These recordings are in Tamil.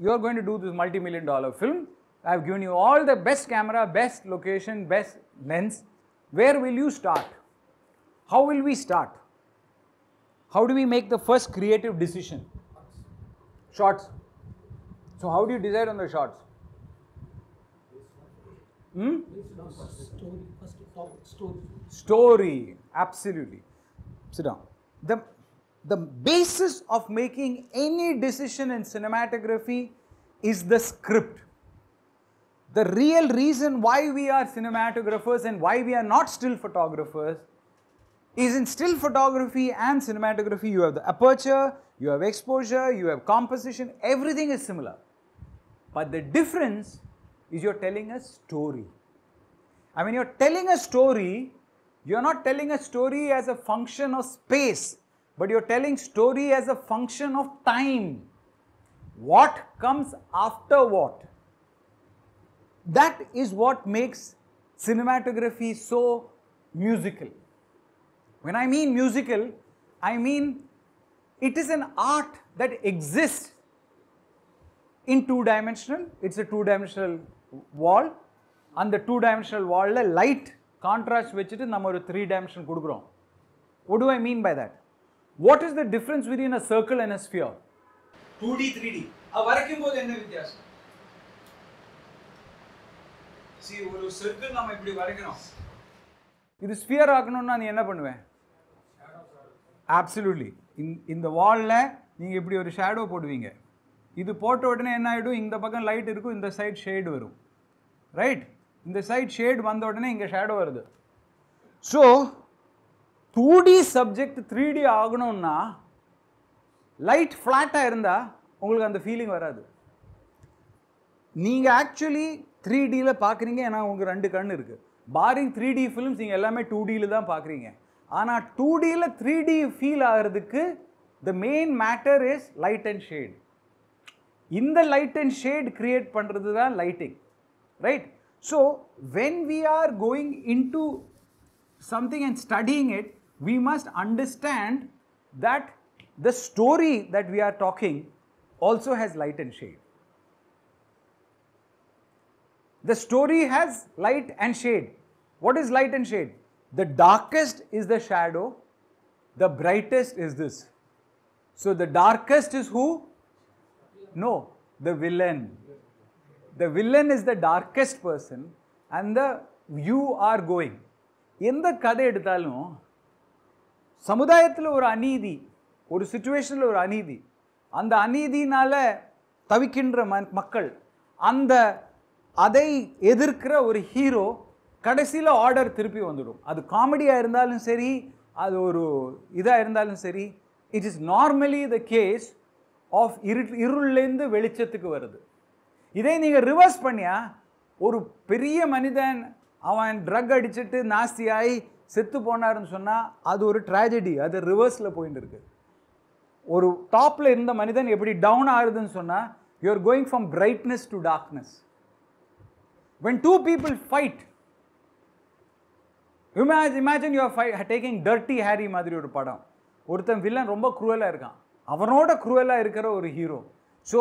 you are going to do this multi-million dollar film. I have given you all the best camera, best location, best lens. Where will you start? How will we start? How do we make the first creative decision? Shots. So how do you decide on the shots? Hmm? Story. Story. Story. Absolutely. Sit down. The the basis of making any decision in cinematography is the script. The real reason why we are cinematographers and why we are not still photographers is in still photography and cinematography you have the aperture, you have exposure, you have composition, everything is similar. But the difference is you're telling a story. And when you're telling a story, you're not telling a story as a function of space but you're telling story as a function of time. What comes after what? That is what makes cinematography so musical. When I mean musical, I mean it is an art that exists in two dimensional, it's a two dimensional wall. and the அந்த டூ டைமென்ஷனல் வாலில் லைட் கான்ட்ராஸ்ட் வச்சுட்டு three dimensional. Good dimension What do I mean by that? What is the difference between a uh circle a sphere? Sphere two D three D வரைக்கும் போது என்ன வித்தியாசம் ஒரு சர்க்கிள் நம்ம இப்படி இது ஸ்பியர் ஆக்கணும்னா நீ என்ன பண்ணுவேன் ஆப்சல்யூட்லி இந்த வாலில் நீங்கள் இப்படி ஒரு ஷேடோ போடுவீங்க இது போட்ட உடனே என்ன ஆகிடும் இந்த பக்கம் லைட் இருக்கும் இந்த சைட் ஷேடு வரும் ரைட் இந்த சைட் ஷேடு வந்த உடனே இங்கே ஷேடோ வருது so two D subject three D ஆகணும்னா லைட் ஃப்ளாட்டாக இருந்தால் உங்களுக்கு அந்த ஃபீலிங் வராது நீங்கள் ஆக்சுவலி த்ரீ டியில் பார்க்குறீங்க ஏன்னா உங்கள் ரெண்டு கண் இருக்குது பாரிங் த்ரீ டி ஃபிலிம்ஸ் நீங்கள் எல்லாமே டூ டியில் தான் பார்க்குறீங்க ஆனால் டூ டியில் த்ரீ டி ஃபீல் ஆகிறதுக்கு the main matter is light and shade இந்த லைட் அண்ட் ஷேட் க்ரியேட் பண்ணுறது தான் lighting right so when we are going into something and studying it we must understand that the story that we are talking also has light and shade. The story has light and shade. What is light and shade? The darkest is the shadow, the brightest is this. So the darkest is who? No, the villain. The villain is the darkest person and the you are going. in the கதை dalmo. சமுதாயத்தில் ஒரு அநீதி ஒரு சுச்சுவேஷனில் ஒரு அநீதி அந்த அநீதினால் தவிக்கின்ற ம மக்கள் அந்த அதை எதிர்க்கிற ஒரு ஹீரோ கடைசியில் ஆர்டர் திருப்பி வந்துடும் அது காமெடியாக இருந்தாலும் சரி அது ஒரு இதாக இருந்தாலும் சரி it is normally the case of இரு இருள்லேருந்து வெளிச்சத்துக்கு வருது இதை நீங்கள் ரிவர்ஸ் பண்ணியா ஒரு பெரிய மனிதன் அவன் ட்ரக் அடிச்சுட்டு நாஸ்தியாகி செத்து போனாருன்னு சொன்னால் அது ஒரு ட்ராஜடி அது ரிவர்ஸில் போயிட்டு இருக்குது ஒரு டாப்பில் இருந்த மனிதன் எப்படி டவுன் ஆகுதுன்னு சொன்னால் you going from brightness to darkness when two people fight imagine you fight taking Dirty Harry மாதிரி ஒரு படம் ஒருத்தன் வில்லன் ரொம்ப குரூவலாக இருக்கான் அவனோட குரூவலாக இருக்கிற ஒரு hero so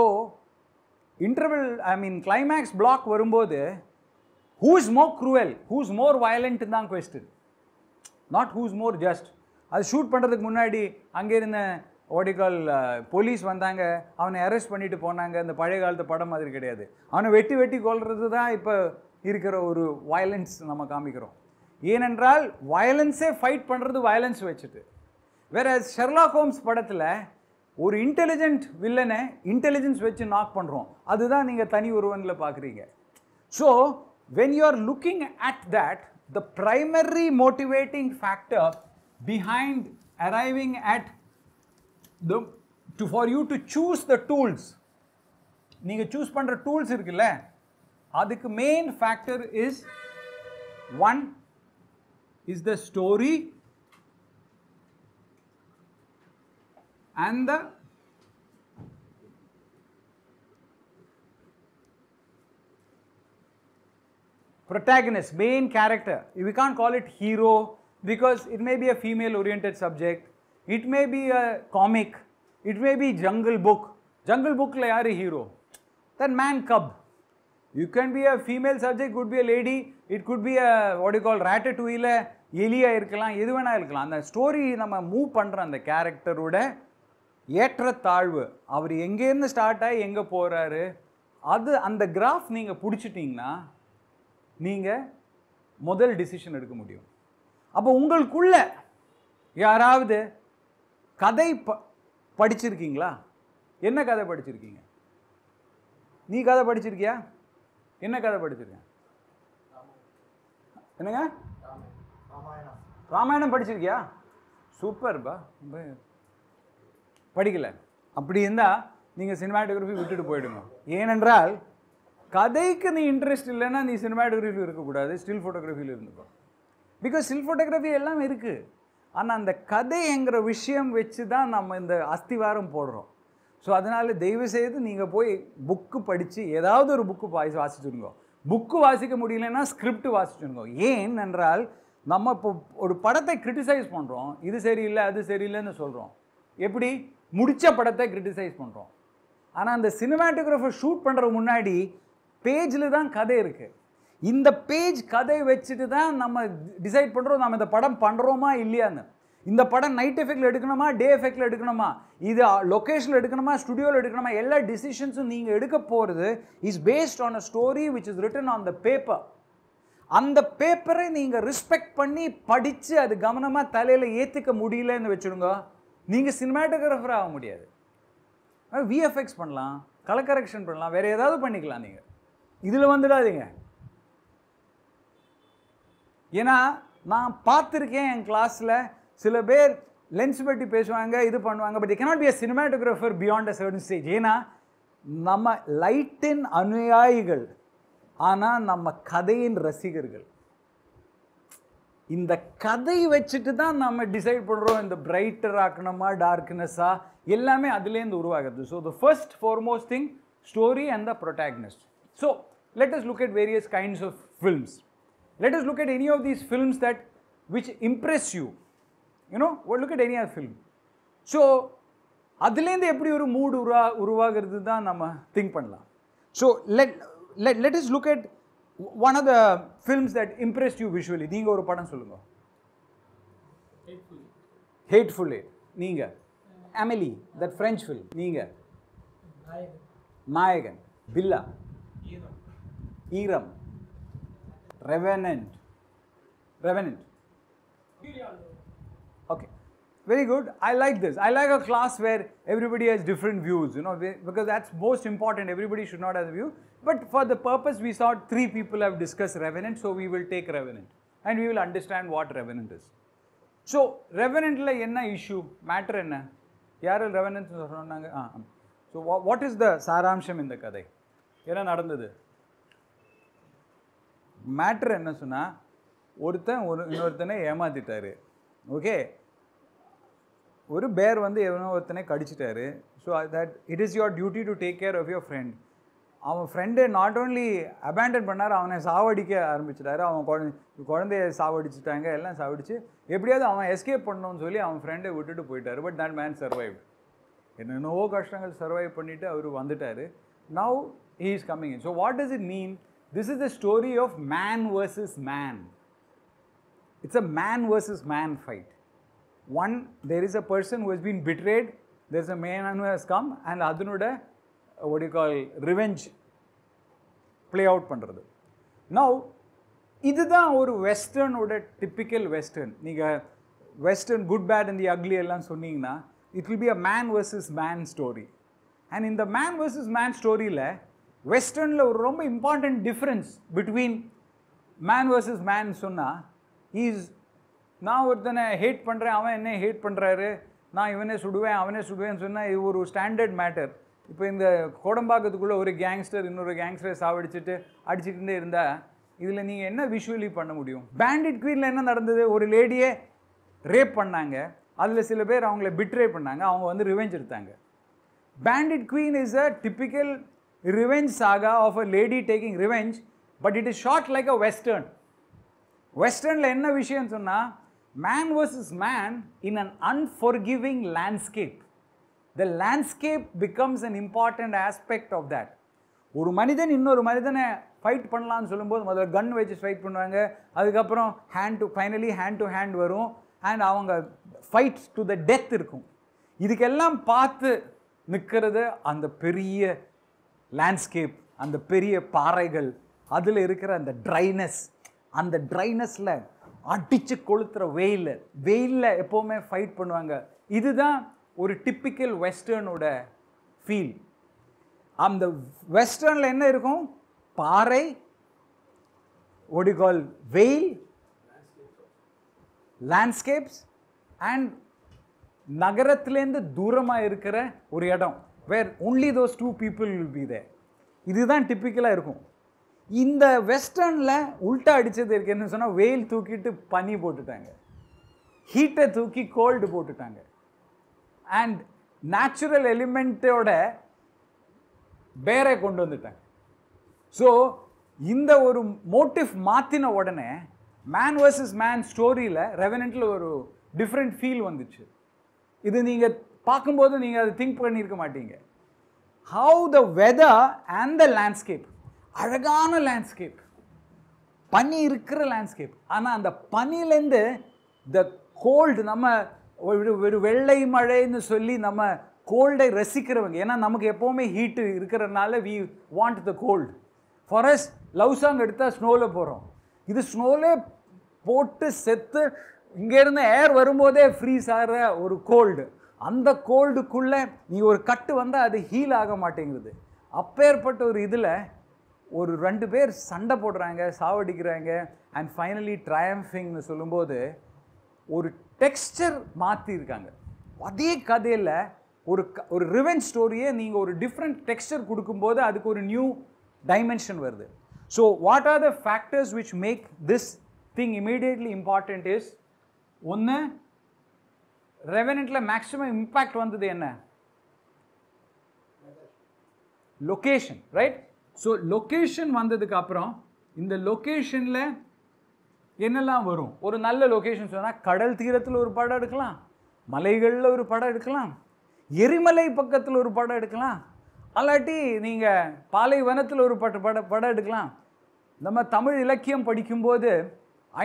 interval I mean climax block வரும்போது who is more cruel who is more violent தான் question not who's more just அது ஷூட் பண்ணுறதுக்கு முன்னாடி அங்கே இருந்த ஓடிக்கால் போலீஸ் வந்தாங்க அவனை அரெஸ்ட் பண்ணிவிட்டு போனாங்க இந்த பழைய காலத்து படம் மாதிரி கிடையாது அவனை வெட்டி வெட்டி கொள்வது தான் இப்போ இருக்கிற ஒரு வயலன்ஸ் நம்ம காமிக்கிறோம் ஏனென்றால் வயலன்ஸே ஃபைட் பண்ணுறது வயலன்ஸ் வச்சுட்டு வேற ஷெர்லா ஹோம்ஸ் படத்தில் ஒரு இன்டெலிஜென்ட் வில்லனை இன்டெலிஜென்ஸ் வச்சு நாக் பண்ணுறோம் அதுதான் நீங்கள் தனி ஒருவனில் பார்க்குறீங்க so when you are looking at that the primary motivating factor behind arriving at the to for you to choose the tools நீங்கள் சூஸ் பண்ணுற tools இருக்குல்ல அதுக்கு main factor is one is the story and the. protagonist, main character. We can't call it hero because it may be a female oriented subject, it may be a comic, it may be jungle book. Jungle book la yaar hero. Then man cub. You can be a female subject, could be a lady, it could be a what do you call ratatouille, எலியா இருக்கலாம் எது வேணா இருக்கலாம் அந்த ஸ்டோரி நம்ம மூவ் பண்ணுற அந்த கேரக்டரோட ஏற்றத்தாழ்வு அவர் எங்கேருந்து ஸ்டார்ட் ஆகி எங்கே போகிறாரு அது அந்த கிராஃப் நீங்கள் பிடிச்சிட்டிங்கன்னா நீங்கள் முதல் டிசிஷன் எடுக்க முடியும் அப்போ உங்களுக்குள்ள யாராவது கதை ப படிச்சிருக்கீங்களா என்ன கதை படிச்சிருக்கீங்க நீ கதை படிச்சிருக்கியா என்ன கதை படிச்சிருக்கேன் என்னங்க ராமாயணம் படிச்சிருக்கியா சூப்பர்பா படிக்கலை அப்படி இருந்தால் நீங்கள் சினிமாட்டோகிராஃபி விட்டுட்டு போயிடுங்க ஏனென்றால் கதைக்கு நீ இன்ட்ரெஸ்ட் இல்லைன்னா நீ சினிமாட்டோகிராஃபி இருக்கக்கூடாது ஸ்டில் ஃபோட்டோகிராஃபியில் இருந்துக்கோ பிகாஸ் ஸ்டில் ஃபோட்டோகிராஃபி எல்லாம் இருக்குது ஆனால் அந்த கதைங்கிற விஷயம் வச்சு தான் நம்ம இந்த அஸ்திவாரம் போடுறோம் ஸோ அதனால் தயவு செய்து நீங்கள் போய் புக்கு படித்து ஏதாவது ஒரு புக்கு வாசி வாசிச்சுருங்கோ புக்கு வாசிக்க முடியலன்னா ஸ்கிரிப்ட் வாசிச்சுருங்கோ ஏன் என்றால் நம்ம இப்போ ஒரு படத்தை கிரிட்டிசைஸ் பண்ணுறோம் இது சரியில்லை அது சரியில்லைன்னு சொல்கிறோம் எப்படி முடித்த படத்தை கிரிட்டிசைஸ் பண்ணுறோம் ஆனால் அந்த சினிமாட்டோகிராஃபர் ஷூட் பண்ணுற முன்னாடி பேஜில் தான் கதை இருக்குது இந்த பேஜ் கதை வச்சுட்டு தான் நம்ம டிசைட் பண்ணுறோம் நம்ம இந்த படம் பண்ணுறோமா இல்லையான்னு இந்த படம் நைட் எஃபெக்டில் எடுக்கணுமா டே எஃபெக்டில் எடுக்கணுமா இது லொக்கேஷனில் எடுக்கணுமா ஸ்டுடியோவில் எடுக்கணுமா எல்லா டிசிஷன்ஸும் நீங்கள் எடுக்க போகிறது is based on a story which is written on the paper அந்த பேப்பரை நீங்கள் ரெஸ்பெக்ட் பண்ணி படித்து அது கவனமாக தலையில் ஏற்றுக்க முடியலன்னு வச்சுடுங்க நீங்கள் சினிமாட்டோகிராஃபர் ஆக முடியாது விஎஃப்எக்ஸ் பண்ணலாம் கலர் கரெக்ஷன் பண்ணலாம் வேறு ஏதாவது பண்ணிக்கலாம் நீங்கள் இதில் வந்துடாதீங்க ஏன்னா நான் பார்த்துருக்கேன் என் கிளாஸில் சில பேர் லென்ஸ் பற்றி பேசுவாங்க இது பண்ணுவாங்க but I cannot be a cinematographer beyond a certain stage ஏன்னா நம்ம லைட்டின் அனுயாயிகள் ஆனால் நம்ம கதையின் ரசிகர்கள் இந்த கதை வச்சுட்டு தான் நம்ம டிசைட் பண்ணுறோம் இந்த பிரைட்டர் ஆக்கணுமா டார்க்னஸ்ஸாக எல்லாமே அதுலேருந்து உருவாகுது so the first foremost thing story and the protagonist So let us look at various kinds of films. Let us look at any of these films that which impress you. You know, well, look at any other film. So அதுலேருந்து எப்படி ஒரு மூடு உருவா உருவாகிறது தான் நம்ம திங்க் பண்ணலாம் so let let let is look at one of the films that impress you visually நீங்கள் ஒரு படம் சொல்லுங்க ஹேட்ஃபுல் எயிட் நீங்கள் அமெலி தட் ஃப்ரெஞ்ச் ஃபில் நீங்கள் Nayakan Billa Eeram Revenant Revenant okay very good i like this i like a class where everybody has different views you know because that's most important everybody should not have a view but for the purpose we saw three people have discussed revenant so we will take revenant and we will understand what revenant is so revenant la enna issue matter enna யாரும் ரெவனன்ஸ் சொன்னாங்க ஆ ஸோ வாட் இஸ் த சாராம்சம் இந்த கதை என்ன நடந்தது மேட்ரு என்ன சொன்னால் ஒருத்தன் ஒரு இன்னொருத்தனை ஏமாற்றிட்டாரு ஓகே ஒரு பேர் வந்து எவனோ ஒருத்தனை கடிச்சிட்டாரு so that it is your duty to take care of your friend அவன் ஃப்ரெண்டு நாட் ஓன்லி அபேண்டன் பண்ணார் அவனை சாவடிக்க ஆரம்பிச்சிட்டாரு அவன் குழந்தை குழந்தைய சாவடிச்சுட்டாங்க எல்லாம் சாவடிச்சு எப்படியாவது அவன் எஸ்கேப் பண்ணணும்னு சொல்லி அவன் ஃப்ரெண்டை விட்டுட்டு போயிட்டார் பட் தட் மேன் சர்வைவ் என்னென்னவோ கஷ்டங்கள் சர்வைவ் பண்ணிவிட்டு அவர் வந்துட்டார் now he is coming in so what does it mean This is the story of man versus man. It's a man versus man fight. One, there is a person who has been betrayed, there's a man who has come, and Adunuda, what do you call, revenge play out. Out பண்ணுறது நவ் இதுதான் ஒரு வெஸ்டர்னோட டிப்பிக்கல் வெஸ்டர்ன் நீங்கள் வெஸ்டர்ன் குட் பேட் இந்த அக்லி எல்லாம் சொன்னீங்கன்னா it will be man versus man story. Story and இந்த man versus man story, வெஸ்டர்னில் ஒரு ரொம்ப important difference between man versus man சொன்னால் ஈஸ் நான் ஒருத்தனை ஹேட் பண்ணுறேன் அவன் என்ன ஹேட் பண்ணுறாரு நான் இவனே சுடுவேன் அவனே சுடுவேன்னு சொன்னால் இது ஒரு ஸ்டாண்டர்ட் மேட்டர் இப்போ இந்த கோடம்பாக்கத்துக்குள்ளே ஒரு கேங்ஸ்டர் இன்னொரு கேங்ஸ்டரை சாவடிச்சுட்டு அடிச்சுக்கிட்டே இருந்தால் இதில் நீங்கள் என்ன விஷுவலி பண்ண முடியும் பேண்டிட் குவீனில் என்ன நடந்தது ஒரு லேடியே ரேப் பண்ணாங்க அதில் சில பேர் அவங்கள பிட்ரே பண்ணாங்க அவங்க வந்து ரிவெஞ்ச் எடுத்தாங்க Bandit Queen is a typical revenge saga of a lady taking revenge but it is short like a western வெஸ்டர்னில் என்ன விஷயம்னு சொன்னால் man versus man in an unforgiving landscape the landscape becomes an important aspect of that ஒரு மனிதன் இன்னொரு மனிதனை ஃபைட் பண்ணலான்னு சொல்லும்போது முதல்ல கன் வச்சு ஃபைட் பண்ணுவாங்க அதுக்கப்புறம் hand to finally hand to hand வரும் அண்ட் அவங்க ஃபைட் டு த டெத் இருக்கும் இதுக்கெல்லாம் பார்த்து நிற்கிறது அந்த பெரிய லேண்ட்ஸ்கேப் அந்த பெரிய பாறைகள் அதில் இருக்கிற அந்த ட்ரைனஸ் அந்த ட்ரைனஸில் அடித்து கொளுத்துற வெயிலில் வெயிலில் எப்போவுமே ஃபைட் பண்ணுவாங்க இதுதான் ஒரு டிப்பிக்கல் வெஸ்டர்னோட ஃபீல் அந்த வெஸ்டர்னில் என்ன இருக்கும் பாறை ஒடிகால் வெயில் லேண்ட்ஸ்கேப்ஸ் அண்ட் நகரத்துலேருந்து தூரமாக இருக்கிற ஒரு இடம் where only those two people will be there இதுதான் டிப்பிக்கலாக இருக்கும் இந்த வெஸ்டர்னில் உல்ட்டா அடித்தது இருக்குன்னு சொன்னால் வெயில் தூக்கிட்டு பனி போட்டுட்டாங்க ஹீட்டை தூக்கி கோல்டு போட்டுட்டாங்க அண்ட் நேச்சுரல் எலிமெண்ட்டோட பேரை கொண்டு வந்துட்டாங்க ஸோ இந்த ஒரு மோட்டிவ் மாற்றின உடனே மேன் வர்சஸ் மேன் ஸ்டோரியில் ரெவனண்ட்டில் ஒரு டிஃப்ரெண்ட் ஃபீல் வந்துச்சு இது நீங்கள் பார்க்கும்போது நீங்கள் அதை திங்க் பண்ணியிருக்க மாட்டீங்க how the weather and the landscape அழகான லேண்ட்ஸ்கேப் பனி இருக்கிற லேண்ட்ஸ்கேப் ஆனால் அந்த பனிலேருந்து த கோல்டு நம்ம ஒரு வெள்ளை மழைன்னு சொல்லி நம்ம கோல்டை ரசிக்கிறவங்க ஏன்னா நமக்கு எப்போவுமே ஹீட்டு இருக்கிறனால we want the cold forest love song எடுத்தால் ஸ்னோவில் போகிறோம் இது ஸ்னோவிலே போட்டு செத்து இங்கேருந்து ஏர் வரும்போதே ஃப்ரீஸ் ஆகிற ஒரு கோல்டு அந்த கோல்டுக்குள்ளே நீ ஒரு கட்டு வந்தால் அது ஹீல் ஆக மாட்டேங்குது அப்பேற்பட்ட ஒரு இதில் ஒரு ரெண்டு பேர் சண்டை போடுறாங்க சாவடிக்கிறாங்க அண்ட் ஃபைனலி ட்ரயம்ஃபிங்னு சொல்லும்போது ஒரு டெக்ஸ்டர் மாற்றிருக்காங்க அதே கதையில் ஒரு க ஒரு ரிவென் ஸ்டோரியை நீங்கள் ஒரு டிஃப்ரெண்ட் டெக்ஸ்டர் கொடுக்கும்போது அதுக்கு ஒரு நியூ டைமென்ஷன் வருது so what are the factors which make this thing immediately important is ஒன்று ரெவனண்ட்டில் மேக்ஸிமம் இம்பேக்ட் வந்தது என்ன லொக்கேஷன் ரைட் ஸோ லொக்கேஷன் வந்ததுக்கு அப்புறம் இந்த லொக்கேஷனில் என்னெல்லாம் வரும் ஒரு நல்ல லொக்கேஷன் சொன்னால் கடல் தீரத்தில் ஒரு படம் எடுக்கலாம் மலைகளில் ஒரு படம் எடுக்கலாம் எரிமலை பக்கத்தில் ஒரு படம் எடுக்கலாம் அல்லாட்டி நீங்கள் பாலைவனத்தில் ஒரு பட்ட பட படம் எடுக்கலாம் நம்ம தமிழ் இலக்கியம் படிக்கும்போது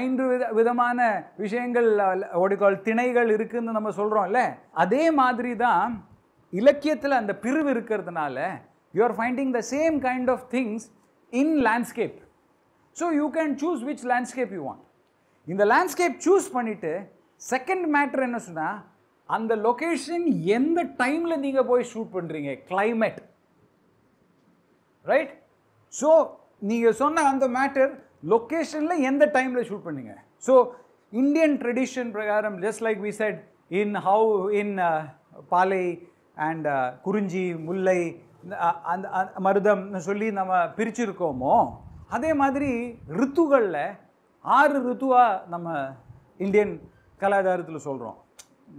ஐந்து வித விதமான விஷயங்கள் ஓடிக்கால் திணைகள் இருக்குதுன்னு நம்ம சொல்கிறோம்ல அதே மாதிரி தான் இலக்கியத்தில் அந்த பிரிவு இருக்கிறதுனால you are finding the same kind of things in landscape so you can choose which landscape you want இந்த லேண்ட்ஸ்கேப் சூஸ் பண்ணிவிட்டு செகண்ட் மேட்ரு என்ன சொன்னால் அந்த லொக்கேஷன் எந்த டைமில் நீங்கள் போய் ஷூட் பண்ணுறீங்க கிளைமேட் ரைட் ஸோ நீங்கள் சொன்ன அந்த மேட்டர் லொக்கேஷனில் எந்த டைமில் ஷூட் பண்ணிங்க ஸோ இந்தியன் ட்ரெடிஷன் பிரகாரம் just like we side in how in பாலை அண்ட் குறிஞ்சி முல்லை அந்த மருதம் uh, சொல்லி நம்ம பிரிச்சிருக்கோமோ அதே மாதிரி ரித்துகளில் ஆறு ரித்துவாக நம்ம இந்தியன் கலாச்சாரத்தில் சொல்கிறோம்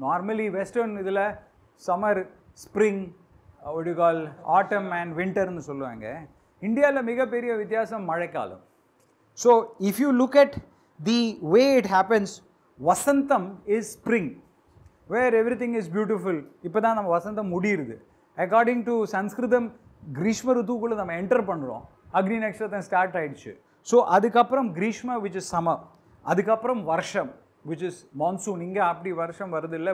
நார்மலி வெஸ்டர்ன் இதில் சம்மர் ஸ்ப்ரிங் ஒடிகால் ஆட்டம் அண்ட் வின்டர்னு சொல்லுவாங்க இந்தியாவில் மிகப்பெரிய வித்தியாசம் மழைக்காலம் So, if you look at the way it happens, Vasantam is spring, where everything is beautiful இப்போ தான் நம்ம வசந்தம் முடியுது அக்கார்டிங் டு சன்ஸ்கிருதம் கிரீஷ்ம ருத்துக்குள்ளே நம்ம என்டர் பண்ணுறோம் அக்னி நட்சத்திரம் ஸ்டார்ட் ஆகிடுச்சு ஸோ அதுக்கப்புறம் கிரீஷ்ம விச் இஸ் சமர் அதுக்கப்புறம் வருஷம் விச் இஸ் மான்சூன் இங்கே அப்படி வருஷம் வருது இல்லை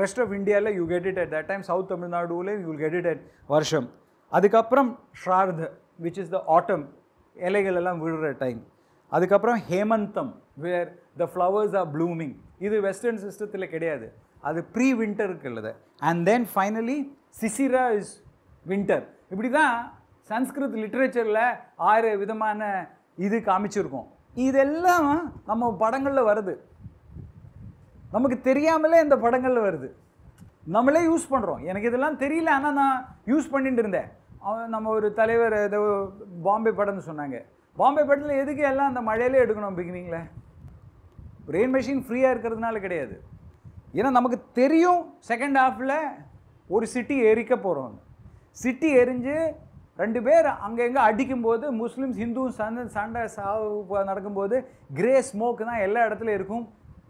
ரெஸ்ட் ஆஃப் இந்தியாவில் you get it at that time south தமிழ்நாடுவில் யூ கெட் இட் அட் வருஷம் அதுக்கப்புறம் ஷார்த விச் இஸ் த ஆட்டம் இலைகள் எல்லாம் விழுற டைம் அதுக்கப்புறம் ஹேமந்தம் where the flowers are blooming இது வெஸ்டர்ன் சிஸ்டத்தில் கிடையாது அது ப்ரீ வின்டருக்கு உள்ளது அண்ட் தென் ஃபைனலி சிசிரா இஸ் வின்டர் இப்படி தான் சன்ஸ்கிருத் லிட்ரேச்சரில் ஆறு விதமான இது காமிச்சிருக்கோம் இதெல்லாம் நம்ம படங்களில் வருது நமக்கு தெரியாமலே இந்த படங்களில் வருது நம்மளே யூஸ் பண்ணுறோம் எனக்கு இதெல்லாம் தெரியல ஆனால் நான் யூஸ் பண்ணிட்டு இருந்தேன் நம்ம ஒரு தலைவர் ஏதோ பாம்பே படம்னு சொன்னாங்க பாம்பே படத்தில் எதுக்கு எல்லாம் அந்த மழையிலே எடுக்கணும் பிகினிங்கில் ரெயின் மெஷின் ஃப்ரீயாக இருக்கிறதுனால கிடையாது ஏன்னா நமக்கு தெரியும் செகண்ட் ஹாஃபில் ஒரு சிட்டி எரிக்க போகிறோம் சிட்டி எரிஞ்சு ரெண்டு பேர் அங்கங்கே அடிக்கும்போது முஸ்லீம்ஸ் ஹிந்துவும் சண்டை சண்டை சாவு நடக்கும்போது கிரே ஸ்மோக்கு தான் எல்லா இடத்துல இருக்கும்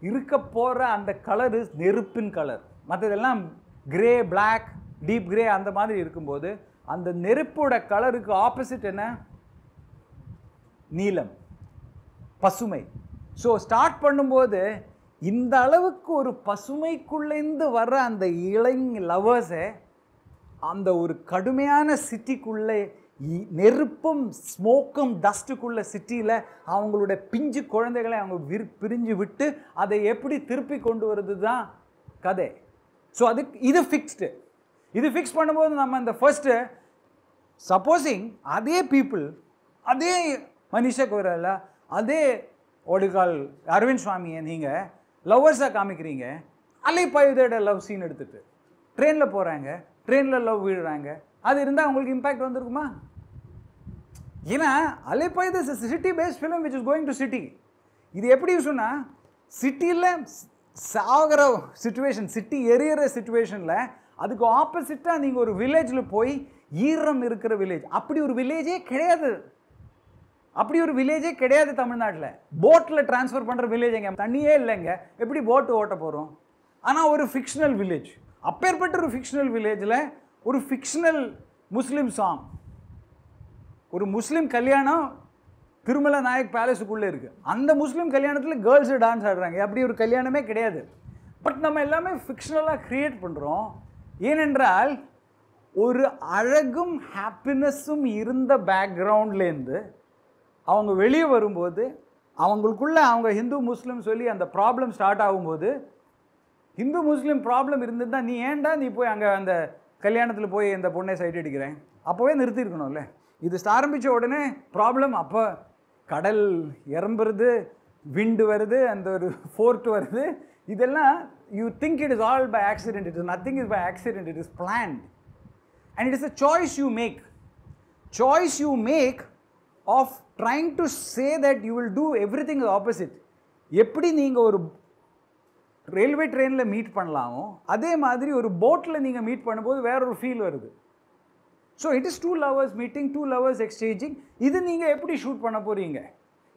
இருக்க போகிற அந்த கலர் நெருப்பின் கலர் மற்றதெல்லாம் கிரே பிளாக் டீப் கிரே அந்த மாதிரி இருக்கும்போது அந்த நெருப்போட கலருக்கு ஆப்போசிட் என்ன நீளம் பசுமை ஸோ ஸ்டார்ட் பண்ணும்போது இந்த அளவுக்கு ஒரு பசுமைக்குள்ளேருந்து வர்ற அந்த இளைஞ லவர்ஸை அந்த ஒரு கடுமையான சிட்டிக்குள்ளே நெருப்பும் ஸ்மோக்கும் டஸ்ட்டுக்குள்ள சிட்டியில் அவங்களோட பிஞ்சு குழந்தைகளை அவங்க விரு பிரிஞ்சு விட்டு அதை எப்படி திருப்பி கொண்டு வருது தான் கதை ஸோ அதுக்கு இது ஃபிக்ஸ்டு இது ஃபிக்ஸ் பண்ணும்போது நம்ம இந்த ஃபஸ்ட்டு சப்போஸிங் அதே பீப்புள் அதே மனிஷ கொய்ராலா அதே ஒடுகால் அரவிந்த் சுவாமியை நீங்கள் லவ்வர்ஸாக காமிக்கிறீங்க அலைப்பாயுதோட லவ் சீன் எடுத்துகிட்டு ட்ரெயினில் போகிறாங்க ட்ரெயினில் லவ் விழுறாங்க அது இருந்தால் உங்களுக்கு இம்பேக்ட் வந்திருக்குமா ஏன்னா Alaipayuthey city based film which is going to city இது எப்படி சொன்னால் சிட்டியில் சாகிற சுச்சுவேஷன் சிட்டி எரியற சுச்சுவேஷனில் அதுக்கு ஆப்போசிட்டாக நீங்கள் ஒரு வில்லேஜில் போய் ஈரம் இருக்கிற வில்லேஜ் அப்படி ஒரு வில்லேஜே கிடையாது அப்படி ஒரு வில்லேஜே கிடையாது தமிழ்நாட்டில் போட்டில் டிரான்ஸ்ஃபர் பண்ணுற எங்கே தண்ணியே இல்லைங்க எப்படி போட்டு ஓட்ட போகிறோம் ஆனால் ஒரு ஃபிக்ஷனல் வில்லேஜ் அப்பேற்பட்ட ஒரு ஃபிக்ஷனல் வில்லேஜில் ஒரு ஃபிக்ஷனல் முஸ்லீம் சாங் ஒரு முஸ்லீம் கல்யாணம் திருமல நாயக் பேலஸுக்குள்ளே இருக்குது அந்த முஸ்லீம் கல்யாணத்தில் கேர்ள்ஸு டான்ஸ் ஆடுறாங்க அப்படி ஒரு கல்யாணமே கிடையாது பட் நம்ம எல்லாமே ஃபிக்ஷனலாக க்ரியேட் பண்ணுறோம் ஏனென்றால் ஒரு அழகும் ஹாப்பினஸ்ஸும் இருந்த பேக்ரவுண்ட்லேருந்து அவங்க வெளியே வரும்போது அவங்களுக்குள்ளே அவங்க ஹிந்து முஸ்லீம் சொல்லி அந்த ப்ராப்ளம் ஸ்டார்ட் ஆகும்போது ஹிந்து முஸ்லீம் ப்ராப்ளம் இருந்ததுன்னா நீ ஏன்டா நீ போய் அங்கே அந்த கல்யாணத்தில் போய் இந்த பொண்ணை சைட் அடிக்கிறேன் அப்போவே நிறுத்திருக்கணும்ல இது ஆரம்பித்த உடனே ப்ராப்ளம் அப்போ கடல் இறம்புறது விண்டு வருது அந்த ஒரு ஃபோர்ட் வருது இதெல்லாம் you think it is all by accident it is nothing is by accident it is planned and it is a choice you make choice you make of trying to say that you will do everything opposite எப்படி நீங்கள் ஒரு ரயில்வே ட்ரெயினில் மீட் பண்ணலாமோ அதே மாதிரி ஒரு போட்டில் நீங்கள் மீட் பண்ணும்போது வேற ஒரு ஃபீல் வருது so it is two lovers meeting two lovers exchanging இது நீங்கள் எப்படி ஷூட் பண்ண போகிறீங்க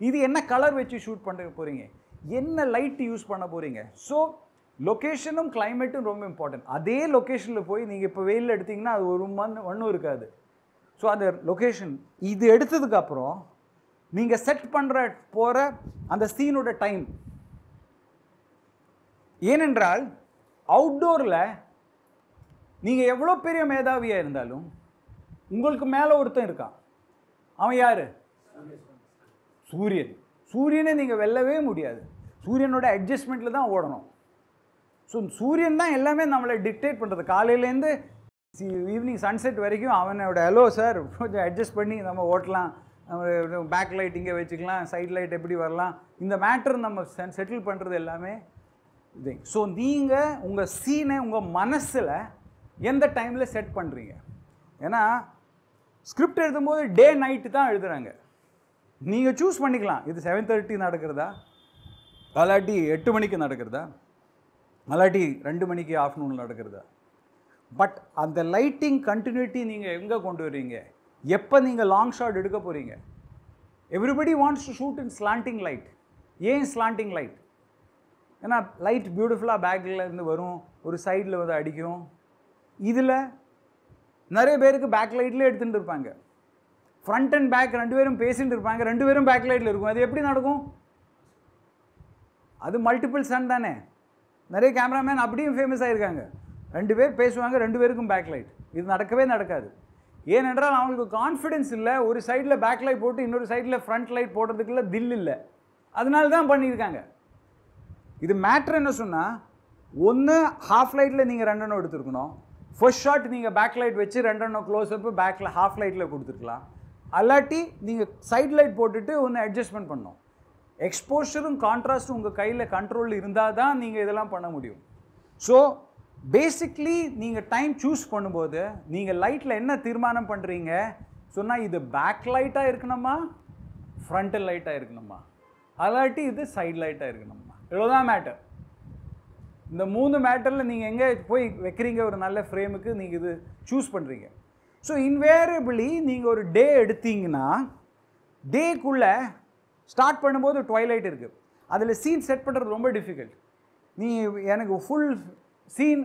இது என்ன கலர் வச்சு ஷூட் பண்ண போகிறீங்க என்ன லைட் யூஸ் பண்ண போகிறீங்க ஸோ லொக்கேஷனும் கிளைமேட்டும் ரொம்ப இம்பார்ட்டன்ட் அதே லொக்கேஷனில் போய் நீங்கள் இப்போ வெயிலில் எடுத்திங்கன்னா அது ஒரு மண் ஒன்றும் இருக்காது ஸோ அந்த லொக்கேஷன் இது எடுத்ததுக்கப்புறம் நீங்கள் செட் பண்ணுற போகிற அந்த சீனோட டைம் ஏனென்றால் அவுட்டோரில் நீங்கள் எவ்வளோ பெரிய மேதாவியாக இருந்தாலும் உங்களுக்கு மேலே ஒருத்தன் இருக்கான் அவன் யார் சூரியன் சூரியனை நீங்கள் வெல்லவே முடியாது சூரியனோட அட்ஜஸ்ட்மெண்ட்டில் தான் ஓடணும் ஸோ சூரியன் தான் எல்லாமே நம்மளை டிக்டேட் பண்ணுறது காலையிலேருந்து ஈவினிங் சன்செட் வரைக்கும் அவனோட ஹலோ சார் கொஞ்சம் அட்ஜஸ்ட் பண்ணி நம்ம ஓட்டலாம் பேக் லைட் இங்கே வச்சுக்கலாம் சைட் லைட் எப்படி வரலாம் இந்த மேட்ரு நம்ம செட்டில் பண்ணுறது எல்லாமே இது ஸோ நீங்கள் உங்கள் சீனை உங்கள் மனசில் எந்த டைமில் செட் பண்ணுறீங்க ஏன்னா ஸ்கிரிப்ட் எழுதும்போது டே நைட்டு தான் எழுதுகிறாங்க நீங்கள் சூஸ் பண்ணிக்கலாம் இது செவன் தேர்ட்டி நடக்கிறதா அல்லாட்டி எட்டு மணிக்கு நடக்கிறதா அல்லாட்டி ரெண்டு மணிக்கு ஆஃப்டர்நூன் நடக்கிறதா பட் அந்த லைட்டிங் கண்டினியூட்டி நீங்கள் எங்கே கொண்டு வரீங்க எப்போ நீங்கள் லாங் ஷாட் எடுக்க போகிறீங்க everybody wants to shoot in slanting light ஏன் ஸ்லாண்டிங் லைட் ஏன்னா லைட் பியூட்டிஃபுல்லாக பேக்கில் இருந்து வரும் ஒரு சைடில் வந்து அடிக்கும் இதில் நிறைய பேருக்கு பேக் லைட்லேயே எடுத்துகிட்டு இருப்பாங்க ஃப்ரண்ட் அண்ட் பேக் ரெண்டு பேரும் பேசிகிட்டு இருப்பாங்க ரெண்டு பேரும் பேக் லைட்டில் இருக்கும் அது எப்படி நடக்கும் அது மல்டிபிள் சன் தானே நிறைய கேமராமேன் அப்படியும் ஃபேமஸ் ஆகியிருக்காங்க ரெண்டு பேர் பேசுவாங்க ரெண்டு பேருக்கும் பேக் லைட் இது நடக்கவே நடக்காது ஏனென்றால் அவங்களுக்கு கான்ஃபிடென்ஸ் இல்லை ஒரு சைடில் பேக் லைட் போட்டு இன்னொரு சைடில் ஃப்ரண்ட் லைட் போடுறதுக்குள்ள தில் இல்லை அதனால தான் பண்ணியிருக்காங்க இது மேட்ரு என்ன சொன்னால் ஒன்று ஹாஃப் லைட்டில் நீங்கள் ரெண்டு எடுத்துருக்கணும் ஃபர்ஸ்ட் ஷாட் நீங்கள் பேக் லைட் வச்சு ரெண்டு க்ளோஸ் அப்பு பேக்கில் ஹாஃப் லைட்டில் கொடுத்துருக்கலாம் அல்லாட்டி நீங்கள் சைட் லைட் போட்டுட்டு ஒன்று அட்ஜஸ்ட்மெண்ட் பண்ணணும் எக்ஸ்போஷரும் கான்ட்ராஸ்ட்டும் உங்கள் கையில் கண்ட்ரோல் இருந்தால் தான் நீங்கள் இதெல்லாம் பண்ண முடியும் ஸோ பேசிக்லி நீங்கள் டைம் சூஸ் பண்ணும்போது நீங்கள் லைட்டில் என்ன தீர்மானம் பண்ணுறீங்க சொன்னால் இது பேக் லைட்டாக இருக்கணுமா ஃப்ரண்டல் லைட்டாக இருக்கணுமா அல்லாட்டி இது சைட் லைட்டாக இருக்கணுமா இவ்வளோதான் மேட்டர் இந்த மூணு மேட்டரில் நீங்கள் எங்கே போய் வைக்கிறீங்க ஒரு நல்ல ஃப்ரேமுக்கு நீங்கள் இது சூஸ் பண்ணுறீங்க ஸோ இன்வேரபிளி நீங்கள் ஒரு டே எடுத்தீங்கன்னா டேக்குள்ளே ஸ்டார்ட் பண்ணும்போது டொய்லைட் இருக்குது அதில் சீன் செட் பண்ணுறது ரொம்ப டிஃபிகல்ட் நீ எனக்கு ஃபுல் சீன்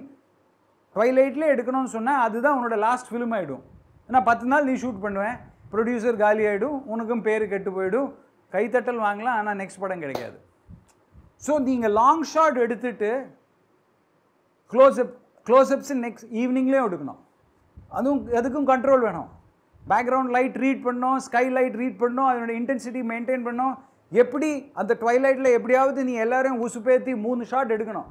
ட்வைலைட்லேயே எடுக்கணும்னு சொன்னால் அதுதான் உன்னோட லாஸ்ட் ஃபிலிம் ஆகிடும் ஏன்னா பத்து நாள் நீ ஷூட் பண்ணுவேன் ப்ரொடியூசர் காலி ஆகிடும் உனக்கும் பேர் கெட்டு போயிடும் கைத்தட்டல் வாங்கலாம் ஆனால் நெக்ஸ்ட் படம் கிடைக்காது ஸோ நீங்கள் லாங் ஷாட் எடுத்துட்டு க்ளோஸ்அப் க்ளோஸ்அப்ஸ் நெக்ஸ்ட் ஈவினிங்லேயும் எடுக்கணும் அதுவும் அதுக்கும் கண்ட்ரோல் வேணும் பேக்ரவுண்ட் லைட் ரீட் பண்ணோம் ஸ்கை லைட் ரீட் பண்ணோம் அதனோட இன்டென்சிட்டி மெயின்டைன் பண்ணோம் எப்படி அந்த ட்வைலைட்டில் எப்படியாவது நீ எல்லோரும் உசுப்பேற்றி மூணு ஷாட் எடுக்கணும்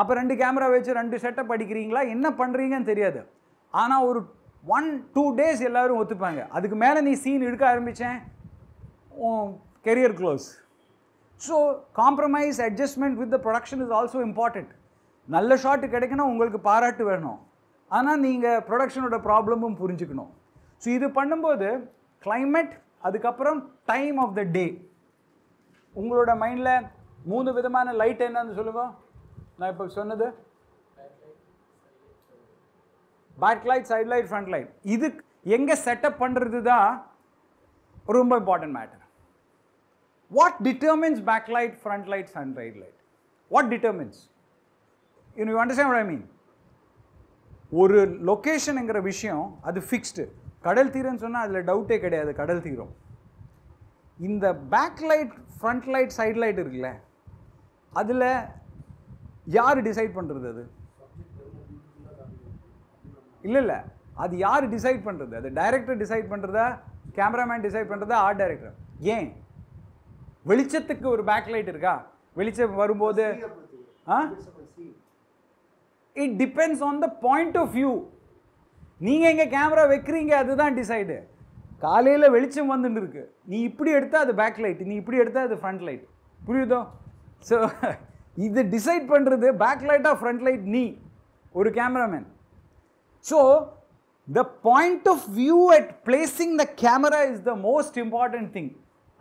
அப்போ ரெண்டு கேமரா வச்சு ரெண்டு செட்டப் அடிக்கிறீங்களா என்ன பண்ணுறீங்கன்னு தெரியாது ஆனால் ஒரு ஒன் டூ டேஸ் எல்லோரும் ஒத்துப்பாங்க அதுக்கு மேலே நீ சீன் எடுக்க ஆரம்பித்தேன் career close so compromise adjustment with the production is also important நல்ல ஷாட்டு கிடைக்கணும் உங்களுக்கு பாராட்டு வேணும் ஆனால் நீங்கள் ப்ரொடக்ஷனோட ப்ராப்ளமும் புரிஞ்சுக்கணும் ஸோ இது பண்ணும்போது கிளைமேட் அதுக்கப்புறம் டைம் ஆஃப் த டே உங்களோட மைண்டில் மூணு விதமான லைட் என்னன்னு சொல்லுங்கள் நான் இப்போ சொன்னது back light side light front light இது எங்கே செட்டப் பண்ணுறது தான் ரொம்ப important matter what determines back light front light and right light what determines you you understand I mean ஒரு லொக்கேஷனுங்கிற விஷயம் அது ஃபிக்ஸ்டு கடல் தீரம்னு சொன்னால் அதில் டவுட்டே கிடையாது கடல் தீரம் இந்த back light front light side light இருக்குல்ல அதில் யார் டிசைட் பண்ணுறது அது இல்லை இல்லை அது யார் டிசைட் பண்ணுறது அது டைரக்டர் டிசைட் பண்ணுறதா கேமராமேன் டிசைட் பண்ணுறதா ஆர்ட் டைரக்டர் ஏன் வெளிச்சத்துக்கு ஒரு பேக் லைட் இருக்கா வெளிச்சம் வரும்போது ah it depends on the point of view நீங்கள் எங்கே கேமரா வைக்கிறீங்க அதுதான் டிசைடு காலையில் வெளிச்சம் வந்துட்டு இருக்கு நீ இப்படி எடுத்தால் அது பேக் லைட் நீ இப்படி எடுத்தால் அது ஃப்ரண்ட் லைட் புரியுதோ ஸோ இது டிசைட் பண்ணுறது பேக் லைட்டாக ஃப்ரண்ட் லைட் நீ ஒரு cameraman so the point of view at placing the camera is the most important thing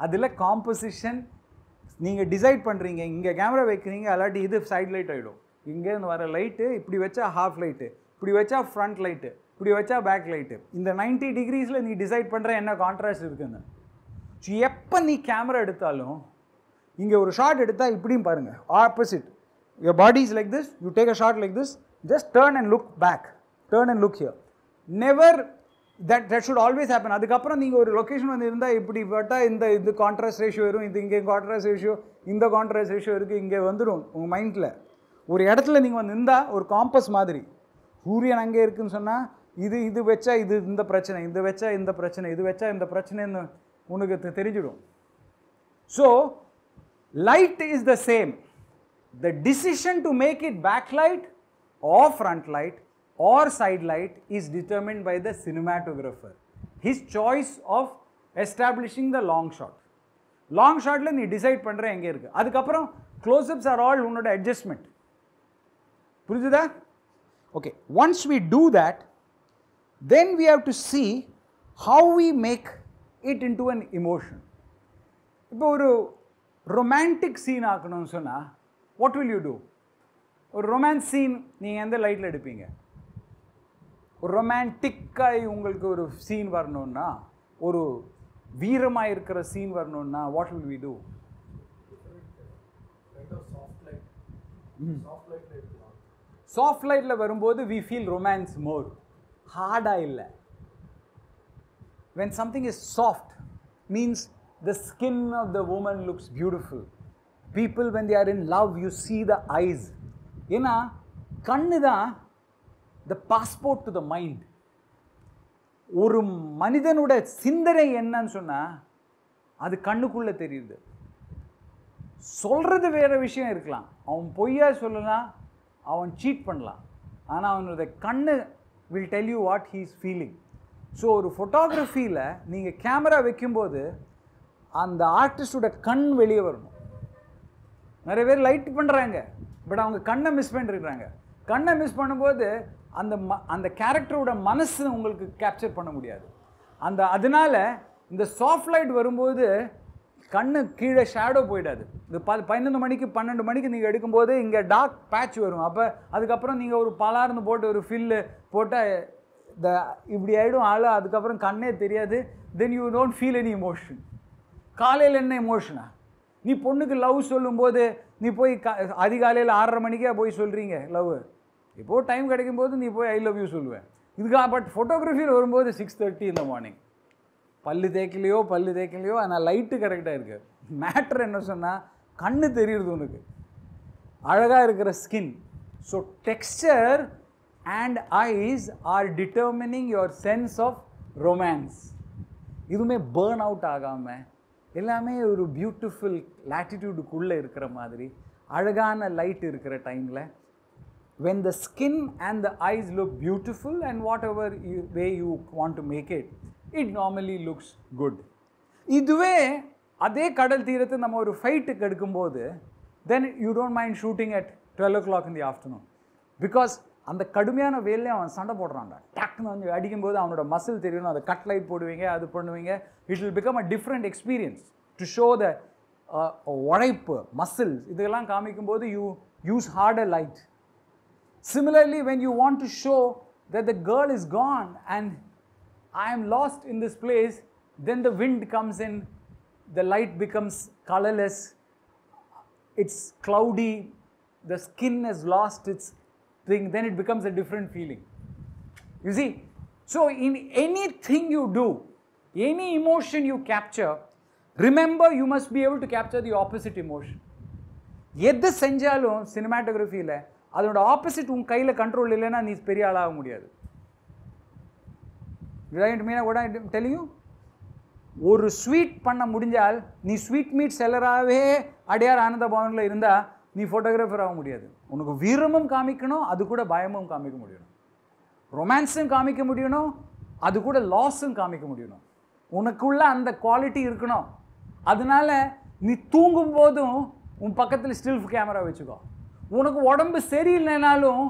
அதில் காம்போசிஷன் நீங்கள் டிசைட் பண்ணுறீங்க இங்கே கேமரா வைக்கிறீங்க அல்லாட்டி இது சைட் லைட் ஆகிடும் இங்கேருந்து வர லைட்டு இப்படி வச்சா ஹாஃப் லைட்டு இப்படி வச்சா ஃப்ரண்ட் லைட்டு இப்படி வச்சா பேக் லைட்டு இந்த நைன்ட்டி டிகிரிஸில் நீ டிசைட் பண்ணுற என்ன கான்ட்ராஸ்ட் இருக்குன்னு ஸோ எப்போ நீ கேமரா எடுத்தாலும் இங்கே ஒரு ஷார்ட் எடுத்தால் இப்படியும் பாருங்கள் opposite your body is like this you take a shot like this just turn and look back turn and look here never that that should always happen அதுக்கப்புறம் நீங்கள் ஒரு லொக்கேஷன் வந்து இருந்தால் இப்படி பட்டால் இந்த இது கான்ட்ராஸ்ட் ரேஷியோ வரும் இது இங்கே கான்ட்ராஸ்ட் ரேஷியோ இந்த கான்ட்ராஸ்ட் ரேஷியோ இருக்குது இங்கே வந்துடும் உங்கள் மைண்டில் ஒரு இடத்துல நீங்கள் வந்து இருந்தால் ஒரு காம்பஸ் மாதிரி சூரியன் அங்கே இருக்குதுன்னு சொன்னால் இது இது வச்சா இது இந்த பிரச்சனை இது வச்சா இந்த பிரச்சனை இது வச்சா இந்த பிரச்சனைன்னு உனக்கு தெரிஞ்சிடும் so light is the same the decision to make it backlight or front light or side light is determined by the cinematographer his choice of establishing the long shot long shot you decide pandra enga irukku adukapram close ups are all unoda adjustment purinjuda okay once we do that then we have to see how we make it into an emotion இப்போ ஒரு ரொமான்டிக் சீன் ஆக்கணும்னு சொன்னால் வாட் வில் யூ டூ ஒரு ரொமான்ஸ் சீன் நீங்கள் எந்த லைட்டில் எடுப்பீங்க ஒரு ரொமான்டிக்காக உங்களுக்கு ஒரு சீன் வரணுன்னா ஒரு வீரமாக இருக்கிற சீன் வரணுன்னா what will we do soft லைட்டில் வரும்போது வி ஃபீல் ரொமான்ஸ் மோர் ஹார்டாக இல்லை when something is soft means the skin of the woman looks beautiful. People, when they are in love, you see the eyes. ஏன்னா கண்ணு தான் the passport to the mind ஒரு மனிதனோட சிந்தனை என்னன்னு சொன்னால் அது கண்ணுக்குள்ளே தெரியுது சொல்கிறது வேறு விஷயம் இருக்கலாம் அவன் பொய்யா சொல்லலாம் அவன் சீட் பண்ணலாம் ஆனால் அவனோட கண்ணு will tell you what he's feeling so ஒரு ஃபோட்டோகிராஃபியில் நீங்கள் கேமரா வைக்கும்போது அந்த ஆர்டிஸ்டோட கண் வெளியே வரணும் நிறைய பேர் லைட் பண்ணுறாங்க பட் அவங்க கண்ணை மிஸ் பண்ணிருக்கிறாங்க கண்ணை மிஸ் பண்ணும்போது அந்த ம அந்த கேரக்டரோட மனசு உங்களுக்கு கேப்சர் பண்ண முடியாது அந்த அதனால் இந்த சாஃப்ட் லைட் வரும்போது கண்ணு கீழே ஷேடோ போயிடாது இந்த ப பதினொன்று மணிக்கு பன்னெண்டு மணிக்கு நீங்கள் எடுக்கும்போது இங்கே டார்க் பேட்ச் வரும் அப்போ அதுக்கப்புறம் நீங்கள் ஒரு பலார்னு போட்டு ஒரு ஃபில்லு போட்டால் இந்த இப்படி ஆகிடும் ஆள் அதுக்கப்புறம் கண்ணே தெரியாது then you don't feel any emotion காலையில் என்ன எமோஷனா நீ பொண்ணுக்கு லவ் சொல்லும்போது நீ போய் க அதிகாலையில் ஆறரை மணிக்கே போய் சொல்கிறீங்க லவ் இப்போது டைம் கிடைக்கும்போது நீ போய் ஐ லவ் யூ சொல்லுவேன் இதுக்காக பட் ஃபோட்டோகிராஃபியில் வரும்போது சிக்ஸ் தேர்ட்டி இந்த மார்னிங் பல்லு தேய்க்கலையோ பல்லு தேய்க்கலையோ ஆனால் லைட்டு கரெக்டாக இருக்குது மேட்ரு என்ன சொன்னால் கண்ணு தெரியுது உனக்கு அழகாக இருக்கிற skin so texture and eyes are determining your sense of romance இதுவுமே பேர்ன் அவுட் ஆகாமல் எல்லாமே ஒரு பியூட்டிஃபுல் லேட்டிடியூடுக்குள்ளே இருக்கிற மாதிரி அழகான லைட் இருக்கிற டைமில் when the skin and the eyes look beautiful and whatever you way you want to make it it normally looks good இதுவே அதே கடல் தீரத்தை நம்ம ஒரு ஃபைட்டுக்கு எடுக்கும்போது then you don't mind shooting at twelve o'clock in the afternoon because அந்த கடுமையான வேலையை அவன் சண்டை போடுறான் டக்குன்னு வந்து அடிக்கும்போது அவனோட மசில் தெரியணும் அதை கட் லைட் போடுவீங்க அது பண்ணுவீங்க it will become a different experience to show the உழைப்பு மசில் இதெல்லாம் காமிக்கும்போது you use hard a light similarly when you want to show that the girl is gone and I am lost in this place then the wind comes in the light becomes colourless it's cloudy the skin is lost it's thing, then it becomes a different feeling. You see? So, in anything you do, any emotion you capture, remember you must be able to capture the opposite emotion. எது செஞ்சாலும் சினிமாட்டோகிராஃபியில் அதோட ஆப்போசிட் உங்கள் கையில் கண்ட்ரோல் இல்லைன்னா நீ பெரிய ஆளாக முடியாது மீனா கூட டெலியும் ஒரு ஸ்வீட் பண்ண முடிஞ்சால் நீ ஸ்வீட் மீட் செல்லராகவே அடையார் ஆனந்த பவனில் இருந்தால் நீ ஃபோட்டோகிராஃபர் ஆக முடியாது உனக்கு வீரமும் காமிக்கணும் அது கூட பயமும் காமிக்க முடியணும் ரொமான்ஸும் காமிக்க முடியணும் அது கூட லாஸும் காமிக்க முடியணும் உனக்குள்ள அந்த குவாலிட்டி இருக்கணும் அதனால நீ தூங்கும் போதும் உன் பக்கத்தில் ஸ்டில்ஃப் கேமரா வச்சுக்கோ உனக்கு உடம்பு சரியில்லைனாலும்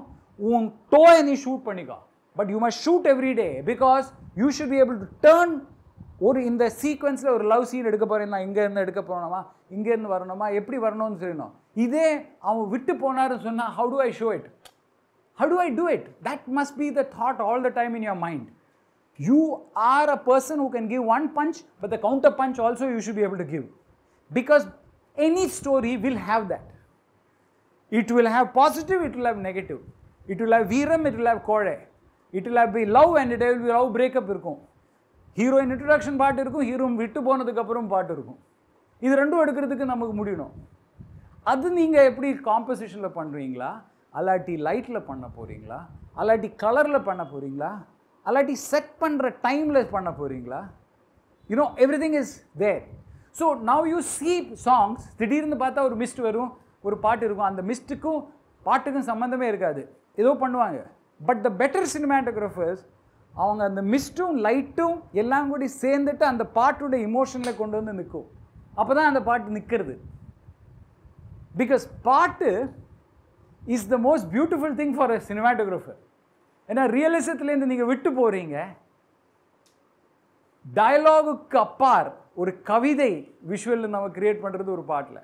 உன் டோயை நீ ஷூட் பண்ணிக்கோ but you must shoot every day because you should be able to turn ஒரு இந்த சீக்வன்ஸில் ஒரு லவ் சீன் எடுக்க போகிறேன் நான் இங்கேருந்து எடுக்க போகணுமா இங்கேருந்து வரணுமா எப்படி வரணும்னு தெரியணும் இதே அவன் விட்டு போனாருன்னு சொன்னால் how do I show it how do I do it that must be the thought all the time in your mind you are a person who can give one punch but the counter punch also you should be able to give because any story will have that it will have positive it will have negative it will have வீரம் இட் வில் ஹவ் கோழை it will have B love and it will love breakup இருக்கும் ஹீரோயின் இன்ட்ரடக்ஷன் பாட்டு இருக்கும் ஹீரோயின் விட்டு போனதுக்கப்புறம் பாட்டு இருக்கும் இது ரெண்டும் எடுக்கிறதுக்கு நமக்கு முடியணும் அது நீங்கள் எப்படி காம்போசிஷனில் பண்ணுறீங்களா அல்லாட்டி லைட்டில் பண்ண போகிறீங்களா அல்லாட்டி கலரில் பண்ண போகிறீங்களா அல்லாட்டி செட் பண்ணுற டைமில் பண்ண போகிறீங்களா you know everything is there so now you see songs திடீர்னு பார்த்தா ஒரு மிஸ்ட் வரும் ஒரு பாட்டு இருக்கும் அந்த மிஸ்ட்டுக்கும் பாட்டுக்கும் சம்மந்தமே இருக்காது ஏதோ பண்ணுவாங்க பட் த பெட்டர் சினிமாட்டோகிராஃபர்ஸ் அவங்க அந்த மிஸ்ட்டும் லைட்டும் எல்லாம் கூடி சேர்ந்துட்டு அந்த பாட்டோட இமோஷனில் கொண்டு வந்து நிற்கும் அப்போ தான் அந்த பாட்டு நிற்கிறது பிகாஸ் பாட்டு is the most beautiful thing for a cinematographer ஏன்னா ரியலிசத்துலேருந்து நீங்கள் விட்டு போகிறீங்க டயலாகுக்கு அப்பார் ஒரு கவிதை விஷுவலில் நம்ம க்ரியேட் பண்ணுறது ஒரு பாட்டில்